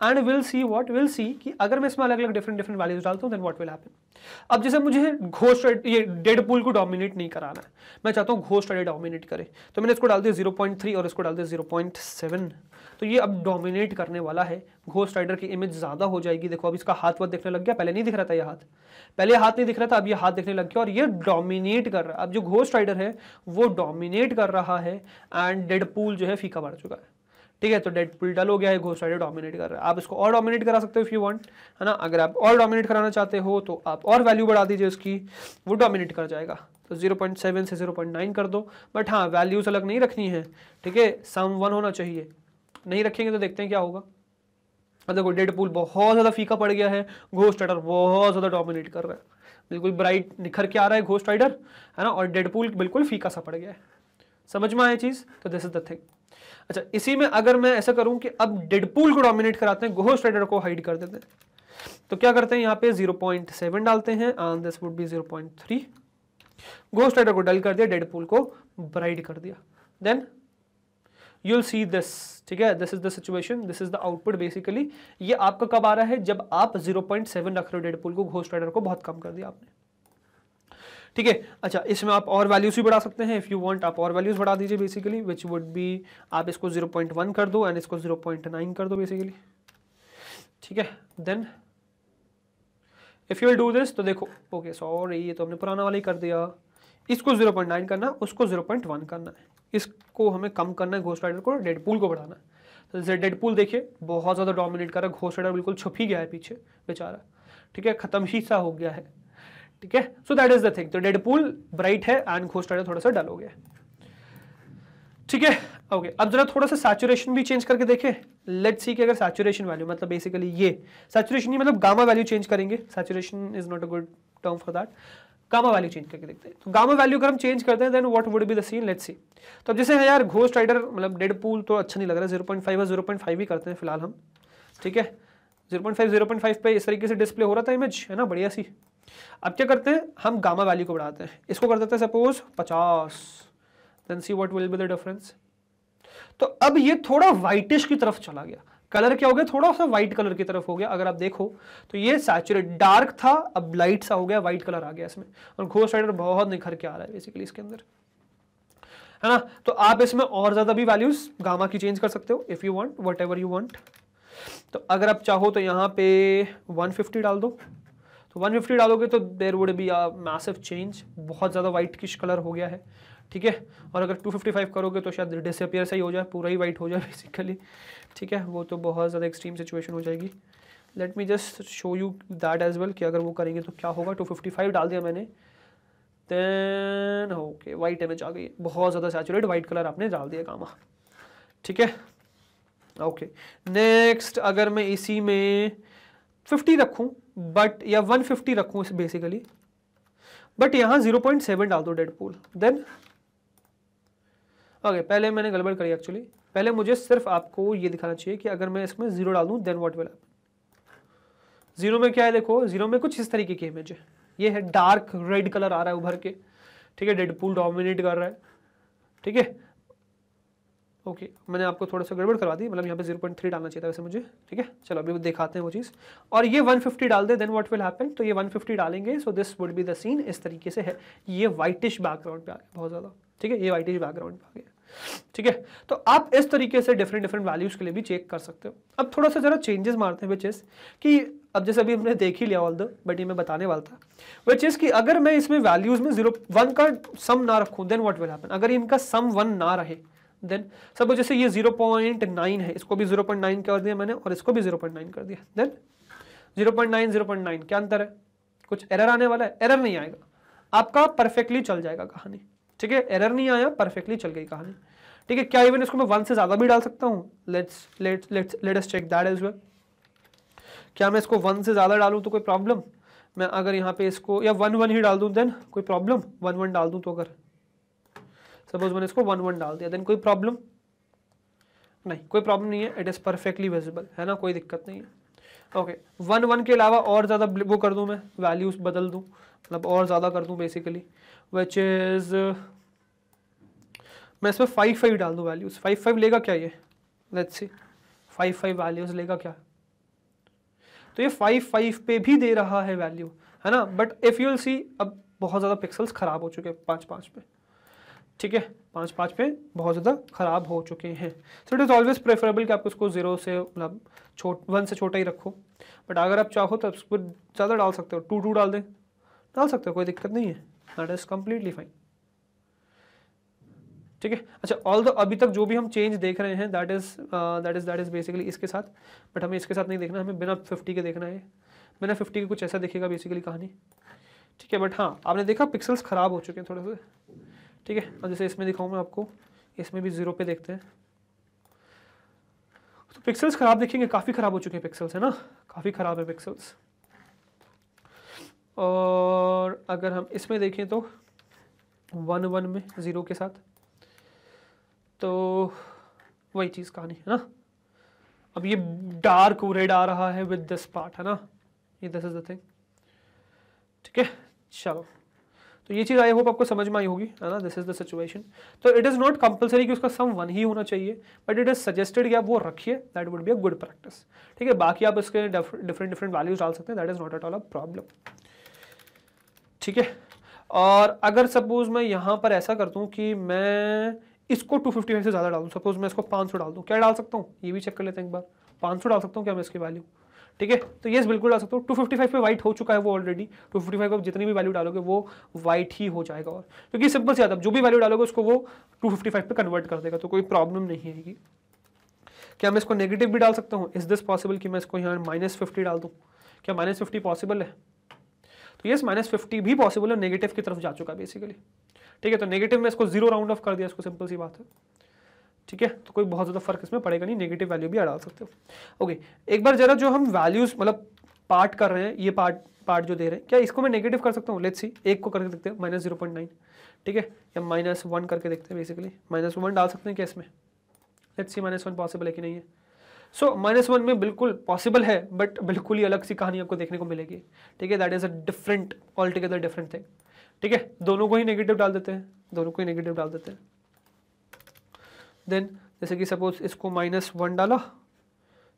and will see what will see कि अगर मैं इसमें अलग अलग डिफरेंट डिफरेंट वैल्यूज डालता हूँ देन वॉट विल हैपन अब जैसे मुझे घोस्ट ये डेड पुल को डोमिनेट नहीं कराना है मैं चाहता हूँ घोस्ट अडे डोमिनेट करे तो मैंने इसको डाल दिया जीरो पॉइंट थ्री और इसको डाल दिया जीरो पॉइंट सेवन तो ये अब डोमिनेट करने वाला है घोस्ट राइडर की इमेज ज़्यादा हो जाएगी देखो अब इसका हाथ वाथ देखने लग गया पहले नहीं दिख रहा था ये हाथ पहले हाथ नहीं दिख रहा था अब ये हाथ देखने लग गया और ये डोमिनेट कर रहा है अब जो घोस्ट राइडर है वो डोमिनेट कर रहा है एंड डेड जो है फीका बढ़ चुका है ठीक है तो डेट पुल डल हो गया है घोस्ट राइडर डोमिनेट कर रहा है आप इसको और डोमिनेट करा सकते हो इफ़ यू वांट है ना अगर आप और डोमिनेट कराना चाहते हो तो आप और वैल्यू बढ़ा दीजिए उसकी वो डोमिनेट कर जाएगा तो 0.7 से 0.9 कर दो बट हाँ वैल्यूज अलग नहीं रखनी है ठीक है सम वन होना चाहिए नहीं रखेंगे तो देखते हैं क्या होगा देखो डेड पुल बहुत ज़्यादा फीका पड़ गया है घोस्ट राइडर बहुत ज़्यादा डोमिनेट कर रहा है बिल्कुल ब्राइट निखर के आ रहा है घोस्ट राइडर है ना और डेडपूल बिल्कुल फीका सा पड़ गया है समझ में आया चीज़ तो दिस इज द थिंग अच्छा इसी में अगर मैं ऐसा करूं कि अब डेडपूल को डोमिनेट कराते हैं गोहो स्ट्रेडर को हाइड कर देते हैं तो क्या करते हैं यहां पे 0.7 डालते हैं on this would be 0.3 Ghost Rider को डल कर दिया डेडपूल को ब्राइड कर दिया then you will see this ठीक है this is the situation this is the output basically ये आपका कब आ रहा है जब आप 0.7 रख रहे हो डेडपूल को घोस्ट राइडर को बहुत कम कर दिया आपने ठीक है अच्छा इसमें आप और वैल्यूज भी बढ़ा सकते हैं इफ़ यू वांट आप और वैल्यूज बढ़ा दीजिए बेसिकली विच वुड बी आप इसको 0.1 कर दो एंड इसको 0.9 कर दो बेसिकली ठीक है then if you will do this तो देखो ओके सॉरी ये तो हमने पुराना वाला ही कर दिया इसको 0.9 करना उसको 0.1 करना है इसको हमें कम करना है घोस्ट राइडर को डेड को बढ़ाना है तो जैसे डेड देखिए बहुत ज़्यादा डोमिनेट कर रहा है घोस्ट राइडर बिल्कुल छुप ही गया है पीछे बेचारा ठीक है ख़त्म ही सा हो गया है ठीक है so that is the thing तो डेडपूल ब्राइट है एंड घोस्ट थोड़ा सा डल हो गया ठीक है ओके अब जरा थोड़ा सा सैचुरेशन भी चेंज करके देखें लेट्स सी कि अगर सैचुरेशन वैल्यू मतलब बेसिकली ये सैचुरेशन ही मतलब गामा वैल्यू चेंज करेंगे saturation is not a good term for that gamma value change करके देखते हैं तो गामा वैल्यू अगर हम चेंज करते हैं then what would be the scene let's see तो जैसे है यार घोस्ट राइडर मतलब डेड पूल तो अच्छा नहीं लग रहा है zero point five zero point five ही करते हैं फिलहाल हम ठीक है zero point five zero point five पे इस तरीके से डिस्प्ले हो रहा था इमेज है ना बढ़िया सी अब क्या करते हैं हम गामा वैल्यू को बढ़ाते हैं इसको कर देते हैं सपोज पचास then see what will be the difference तो अब ये थोड़ा वाइटिश की तरफ चला गया कलर क्या हो गया थोड़ा सा व्हाइट कलर की तरफ हो गया अगर आप देखो तो ये सैचुरेट डार्क था अब लाइट सा हो गया व्हाइट कलर आ गया इसमें और घोस्ट राइडर बहुत निखर के आ रहा है बेसिकली इसके अंदर है ना तो आप इसमें और ज़्यादा भी वैल्यूज गामा की चेंज कर सकते हो if you want whatever you want तो अगर आप चाहो तो यहाँ पे 150 डाल दो 150 डालोगे तो there would be a massive change बहुत ज़्यादा वाइट किश कलर हो गया है ठीक है और अगर 255 करोगे तो शायद डिसअपियर सही हो जाए पूरा ही वाइट हो जाए बेसिकली ठीक है वो तो बहुत ज़्यादा एक्सट्रीम सिचुएशन हो जाएगी let me just show you that as well कि अगर वो करेंगे तो क्या होगा फाइव डाल दिया मैंने देन ओके वाइट एमेज आ गई बहुत ज़्यादा सैचुरेट वाइट कलर आपने डाल दिया कामा ठीक है ओके नेक्स्ट अगर मैं इसी में 50 रखूँ बट या 150 रखूँ रखू बेसिकली बट यहाँ 0.7 डाल दो डेड पूल देन ओके पहले मैंने गड़बड़ करी एक्चुअली पहले मुझे सिर्फ आपको ये दिखाना चाहिए कि अगर मैं इसमें जीरो डाल दूँ then what will happen zero में क्या है देखो जीरो में कुछ इस तरीके की इमेज है ये है डार्क रेड कलर आ रहा है उभर के ठीक है डेड पूल डोमिनेट कर रहा है ठीक है ओके okay, मैंने आपको थोड़ा सा गड़बड़ करवा दी मतलब यहाँ पे 0.3 डालना चाहिए था वैसे मुझे ठीक है चलो अभी दिखाते हैं वो चीज़ और ये 150 डाल दे देन व्हाट विल हैपन तो ये 150 डालेंगे so this would be the scene इस तरीके से है ये वाइटिश बैकग्राउंड पे आ गया बहुत ज़्यादा ठीक है ये वाइटिश बैकग्राउंड पे आ गया ठीक है तो आप इस तरीके से डिफरेंट डिफरेंट वैल्यूज़ के लिए भी चेक कर सकते हो अब थोड़ा सा ज़रा चेंजेस मारते हैं विच इज़ कि अब जैसे अभी हमने देख ही लिया ऑल द बट ये मैं बताने वाला था विच इज़ कि अगर मैं इसमें वैल्यूज़ में जीरो वन का सम ना रखूँ देन वॉट विल हैपन अगर इनका सम वन ना रहे देन सब जैसे ये 0.9 है इसको भी 0.9 कर दिया मैंने और इसको भी 0.9 कर दिया देन 0.9 0.9 क्या अंतर है कुछ एरर आने वाला है एरर नहीं आएगा आपका परफेक्टली चल जाएगा कहानी ठीक है एरर नहीं आया परफेक्टली चल गई कहानी ठीक है क्या इवन इसको मैं वन से ज़्यादा भी डाल सकता हूँ चेक दैट इज क्या मैं इसको वन से ज़्यादा डालू तो कोई प्रॉब्लम मैं अगर यहाँ पे इसको या वन वन ही डाल दूँ देन कोई प्रॉब्लम वन वन डाल दूँ तो अगर सपोज मैंने इसको वन वन डाल दिया देन कोई प्रॉब्लम नहीं कोई प्रॉब्लम नहीं है इट इज़ परफेक्टली विजिबल है ना कोई दिक्कत नहीं है ओके वन वन के अलावा और ज़्यादा वो कर दूँ मैं वैल्यूज़ बदल दूँ मतलब और ज़्यादा कर दूँ बेसिकली विच इज़ मैं इसमें फाइव फाइव डाल दूँ वैल्यूज़ फाइव फाइव लेगा क्या ये let's see five five values लेगा क्या तो ये फाइव फाइव पे भी दे रहा है वैल्यू है ना but if you will see अब बहुत ज़्यादा पिक्सल्स ख़राब हो चुके हैं पाँच पाँच पे ठीक है पाँच पाँच पे बहुत ज़्यादा ख़राब हो चुके हैं so it is always preferable कि आप उसको ज़ीरो से मतलब छोट वन से छोटा ही रखो बट अगर आप चाहो तो आप उसको ज़्यादा डाल सकते हो टू टू डाल दें डाल सकते हो कोई दिक्कत नहीं है दैट इज़ कम्प्लीटली फाइन ठीक है अच्छा ऑल दो अभी तक जो भी हम चेंज देख रहे हैं that is that is that is basically इसके साथ बट हमें इसके साथ नहीं देखना हमें बिना फिफ्टी के देखना है बिना फिफ्टी के कुछ ऐसा दिखेगा बेसिकली कहानी ठीक है बट हाँ आपने देखा पिक्सल्स ख़राब हो चुके हैं थोड़े से ठीक है और जैसे इसमें दिखाऊँ मैं आपको इसमें भी ज़ीरो पे देखते हैं तो पिक्सल्स ख़राब देखेंगे काफ़ी ख़राब हो चुके हैं पिक्सल्स है ना काफ़ी ख़राब है पिक्सल्स और अगर हम इसमें देखें तो वन वन में ज़ीरो के साथ तो वही चीज़ कहानी है ना अब ये डार्क रेड आ रहा है विद दिस पार्ट है ना ये दिस इज द थिंग ठीक है चलो तो ये चीज़ आई होप आपको समझ में आई होगी है ना दिस इज द सिचुएशन तो इट इज़ नॉट कंपलसरी कि उसका सम वन ही होना चाहिए बट इट इज़ सजेस्टेड कि आप वो रखिए that would be a good practice ठीक है बाकी आप इसके डिफरेंट डिफरेंट वैल्यूज डाल सकते हैं that is not at all a problem ठीक है और अगर सपोज मैं यहाँ पर ऐसा कर दूँ कि मैं इसको 255 से ज़्यादा डालूँ सपोज मैं इसको सौ डाल दूँ क्या डाल सकता हूँ ये भी चेक कर लेते हैं एक बार सौ डाल सकता हूँ क्या मैं इसकी वैल्यू ठीक है तो ये बिल्कुल डाल सकते हो 255 पे वाइट हो चुका है वो ऑलरेडी 255 पर जितनी भी वैल्यू डालोगे वो वाइट ही हो जाएगा और क्योंकि सिंपल से याद अब जो भी वैल्यू डालोगे उसको वो 255 पे कन्वर्ट कर देगा तो कोई प्रॉब्लम नहीं आएगी क्या मैं इसको नेगेटिव भी डाल सकता हूँ इज दिस पॉसिबल कि मैं इसको यहाँ माइनस फिफ्टी डाल दूँ क्या माइनस फिफ्टी पॉसिबल है तो ये माइनस फिफ्टी भी पॉसिबल है नेगेटिव की तरफ जा चुका है बेसिकली ठीक है तो नेगेटिव में इसको जीरो राउंड ऑफ कर दिया इसको सिंपल सी बात है ठीक है तो कोई बहुत ज़्यादा फर्क इसमें पड़ेगा नहीं नेगेटिव वैल्यू भी डाल सकते हो ओके एक बार जरा जो हम वैल्यूज़ मतलब पार्ट कर रहे हैं ये पार्ट पार्ट जो दे रहे हैं क्या इसको मैं नेगेटिव कर सकता हूँ लेट्स सी एक को करके देखते हैं माइनस जीरो पॉइंट नाइन ठीक है या माइनस वन करके देखते हैं बेसिकली माइनस वन डाल सकते हैं क्या इसमें let's see minus one possible है कि नहीं है सो माइनस वन में बिल्कुल पॉसिबल है बट बिल्कुल ही अलग सी कहानी आपको देखने को मिलेगी ठीक है that is a different altogether different thing ठीक है दोनों को ही नेगेटिव डाल देते हैं दोनों को ही नेगेटिव डाल देते हैं देन जैसे कि सपोज इसको माइनस वन डाला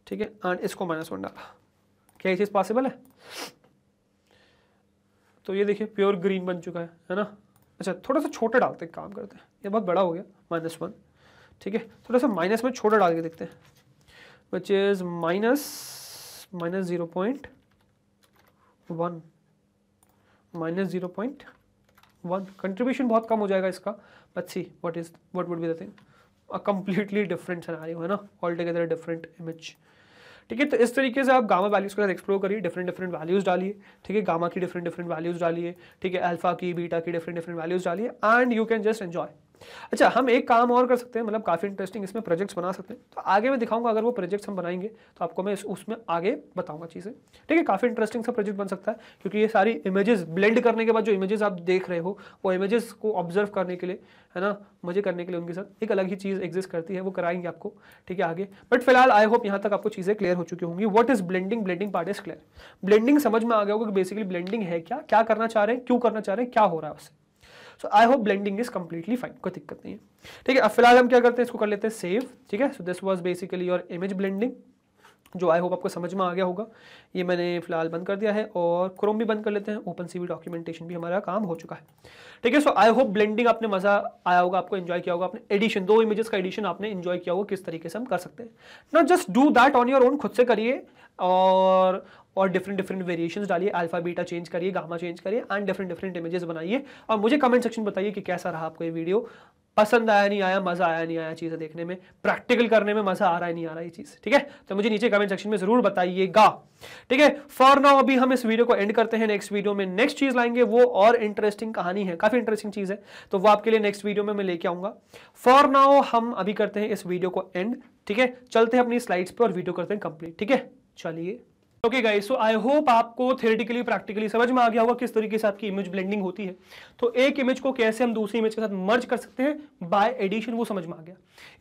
ठीक है एंड इसको माइनस वन डाला क्या ये चीज़ पॉसिबल है तो ये देखिए प्योर ग्रीन बन चुका है है ना अच्छा थोड़ा सा छोटा डालते हैं काम करते हैं ये बहुत बड़ा हो गया माइनस वन ठीक है थोड़ा सा माइनस में छोटा डाल के देखते हैं which is minus minus zero point one minus zero point one contribution बहुत कम हो जाएगा इसका but see what is what would be the thing a completely different हो है ना ऑल टुगेदर डिफरेंट इमेज ठीक है तो इस तरीके से आप गामा वैल्यूज़ के साथ एक्सप्लोर करिए डिफरेंट डिफरेंट वैल्यूज़ डालिए ठीक है गामा की डिफरेंट डिफरेंट वैल्यूज़ डालिए ठीक है अल्फा की बीटा की डिफरेंट डिफरेंट वैल्यूज़ डालिए and you can just enjoy अच्छा हम एक काम और कर सकते हैं मतलब काफ़ी इंटरेस्टिंग इसमें प्रोजेक्ट्स बना सकते हैं तो आगे मैं दिखाऊंगा अगर वो प्रोजेक्ट्स हम बनाएंगे तो आपको मैं उसमें आगे बताऊंगा चीज़ें ठीक है काफ़ी इंटरेस्टिंग सा प्रोजेक्ट बन सकता है क्योंकि ये सारी इमेजेस ब्लेंड करने के बाद जो इमेजेस आप देख रहे हो वो इमेजेस को ऑब्जर्व करने के लिए है ना मजे करने के लिए उनके साथ एक अलग ही चीज़ एग्जिस्ट करती है वो कराएंगे आपको ठीक है आगे बट फिलहाल आई होप यहाँ तक आपको चीज़ें क्लियर हो चुकी होंगी what is blending blending part is clear blending समझ में आ गया होगा कि बेसिकली ब्लेंडिंग है क्या क्या करना चाह रहे हैं क्यों करना चाह रहे हैं क्या हो रहा है उससे so I hope blending is completely fine कोई दिक्कत नहीं है ठीक है अब फिलहाल हम क्या करते हैं इसको कर लेते हैं सेव ठीक है so this was basically your image blending जो आई होप आपको समझ में आ गया होगा ये मैंने फिलहाल बंद कर दिया है और क्रोम भी बंद कर लेते हैं ओपन सी डॉक्यूमेंटेशन भी हमारा काम हो चुका है ठीक है सो आई होप ब्लेंडिंग आपने मज़ा आया होगा आपको एंजॉय किया होगा आपने एडिशन दो इमेजेस का एडिशन आपने एंजॉय किया होगा किस तरीके से हम कर सकते हैं not just do that on your own खुद से करिए और और डिफरेंट डिफरेंट वेरिएशन डालिए अल्फा बीटा चेंज करिए गामा चेंज करिए एंड डिफरेंट डिफरेंट इमेजेस बनाइए और मुझे कमेंट सेक्शन बताइए कि कैसा रहा आपको ये वीडियो पसंद आया नहीं आया मज़ा आया नहीं आया चीज़ें देखने में प्रैक्टिकल करने में मज़ा आ रहा है नहीं आ रहा ये चीज़ ठीक है तो मुझे नीचे कमेंट सेक्शन में ज़रूर बताइएगा ठीक है फॉर नाउ अभी हम इस वीडियो को एंड करते हैं नेक्स्ट वीडियो में नेक्स्ट चीज़ लाएंगे वो और इंटरेस्टिंग कहानी है काफ़ी इंटरेस्टिंग चीज़ है तो वो आपके लिए नेक्स्ट वीडियो में मैं लेके आऊंगा फॉर नाउ हम अभी करते हैं इस वीडियो को एंड ठीक है चलते हैं अपनी स्लाइड्स पर और वीडियो करते हैं कंप्लीट ठीक है चलिए okay guys so I hope आपको थियोरेटिकली प्रैक्टिकली समझ में आ गया होगा किस तरीके से आपकी इमेज ब्लेंडिंग होती है तो एक इमेज को कैसे हम दूसरी इमेज के साथ मर्ज कर सकते हैं बाय एडिशन वो समझ में आ गया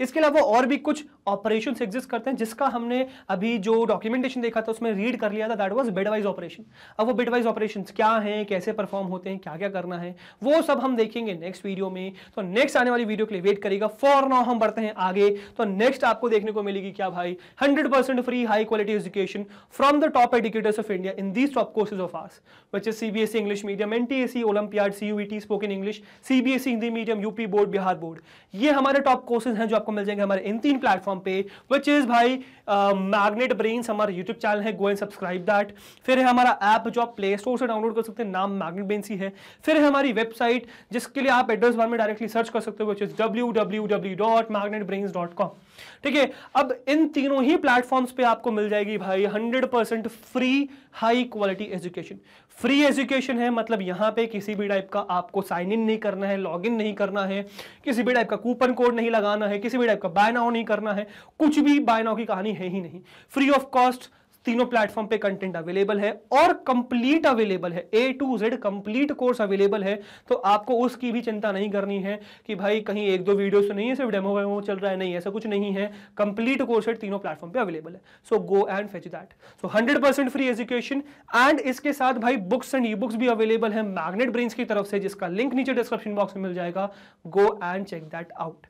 इसके अलावा और भी कुछ ऑपरेशन एग्जिस्ट करते हैं जिसका हमने अभी जो डॉक्यूमेंटेशन देखा था उसमें रीड कर लिया था दैट वॉज बेडवाइज ऑपरेशन अब वो बेडवाइज ऑपरेशन क्या है कैसे परफॉर्म होते हैं क्या क्या करना है वो सब हम देखेंगे नेक्स्ट वीडियो में तो नेक्स्ट आने वाली वीडियो के लिए वेट करेगा फॉर नाउ हम बढ़ते हैं आगे तो नेक्स्ट आपको देखने को मिलेगी क्या भाई hundred free high quality education from the the top educators of India in these top courses of ours, which is CBSE English Medium, NTSE, Olympiad, CUET, Spoken English, CBSE Hindi Medium, UP Board, Bihar Board. ये हमारे top courses हैं जो आपको मिल जाएंगे हमारे इन तीन platform पे which is भाई मैग्नेट ब्रेन्स हमारा यूट्यूब चैनल है गो एंड सब्सक्राइब दैट फिर है हमारा ऐप जो आप प्ले स्टोर से डाउनलोड कर सकते हैं नाम मैग्नेट ब्रेन्स ही है फिर है हमारी वेबसाइट जिसके लिए आप एड्रेस बार में डायरेक्टली सर्च कर सकते हो which is W W W dot Magnet Brains dot com ठीक है अब इन तीनों ही प्लेटफॉर्म्स पे आपको मिल जाएगी भाई hundred percent percent free high quality education free education है मतलब यहां पे किसी भी टाइप का आपको साइन इन नहीं करना है लॉग इन नहीं करना है किसी भी टाइप का कूपन कोड नहीं लगाना है किसी भी टाइप का बाय नाउ नहीं करना है कुछ भी बाय नाउ की कहानी है ही नहीं फ्री ऑफ कॉस्ट तीनों प्लेटफॉर्म पे कंटेंट अवेलेबल है और कंप्लीट अवेलेबल है A to Z complete course available है तो आपको उसकी भी चिंता नहीं करनी है कि भाई कहीं एक दो वीडियो तो नहीं है सिर्फ डेमो वेमो चल रहा है नहीं ऐसा कुछ नहीं है कंप्लीट कोर्स है तीनों प्लेटफॉर्म पे अवेलेबल है so go and fetch that so hundred percent free education and इसके साथ भाई बुक्स एंड ई बुक्स भी अवेलेबल है मैग्नेट ब्रेन्स की तरफ से जिसका लिंक नीचे डिस्क्रिप्शन बॉक्स में मिल जाएगा go and check that out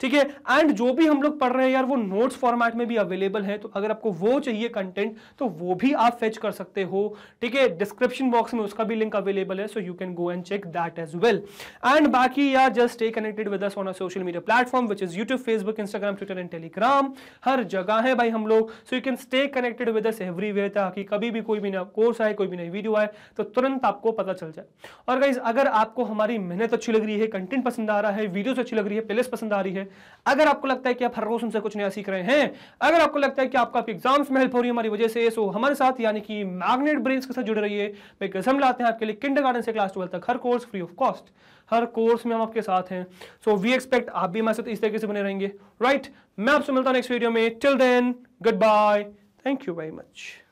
ठीक है एंड जो भी हम लोग पढ़ रहे हैं यार वो नोट्स फॉर्मेट में भी अवेलेबल है तो अगर आपको वो चाहिए कंटेंट तो वो भी आप फेच कर सकते हो ठीक है डिस्क्रिप्शन बॉक्स में उसका भी लिंक अवेलेबल है so you can go and check that as well and बाकी यार just stay connected with us on a social media platform which is YouTube Facebook Instagram Twitter and Telegram हर जगह है भाई हम लोग so you can stay connected with us everywhere ताकि कभी भी कोई भी नया कोर्स आए कोई भी नई वीडियो आए तो तुरंत आपको पता चल जाए और गाइज अगर आपको हमारी मेहनत अच्छी लग रही है कंटेंट पसंद आ रहा है वीडियोस अच्छी लग रही है प्लेस पसंद आ आ रही है अगर आपको लगता है कि आप हर रोज उनसे कुछ नया सीख रहे हैं अगर आपको लगता है कि आपका एग्जाम्स में हेल्प हो रही है हमारी वजह से सो हमारे साथ यानी कि मैग्नेट ब्रेन के साथ जुड़े रहिए मैं कसम लाते हैं आपके लिए किंडर गार्डन से क्लास ट्वेल्थ तक हर कोर्स फ्री ऑफ कॉस्ट हर कोर्स में हम आपके साथ हैं सो वी एक्सपेक्ट आप भी हमारे साथ इस तरीके से बने रहेंगे राइट right? मैं आपसे मिलता हूँ नेक्स्ट वीडियो में till then goodbye thank you very much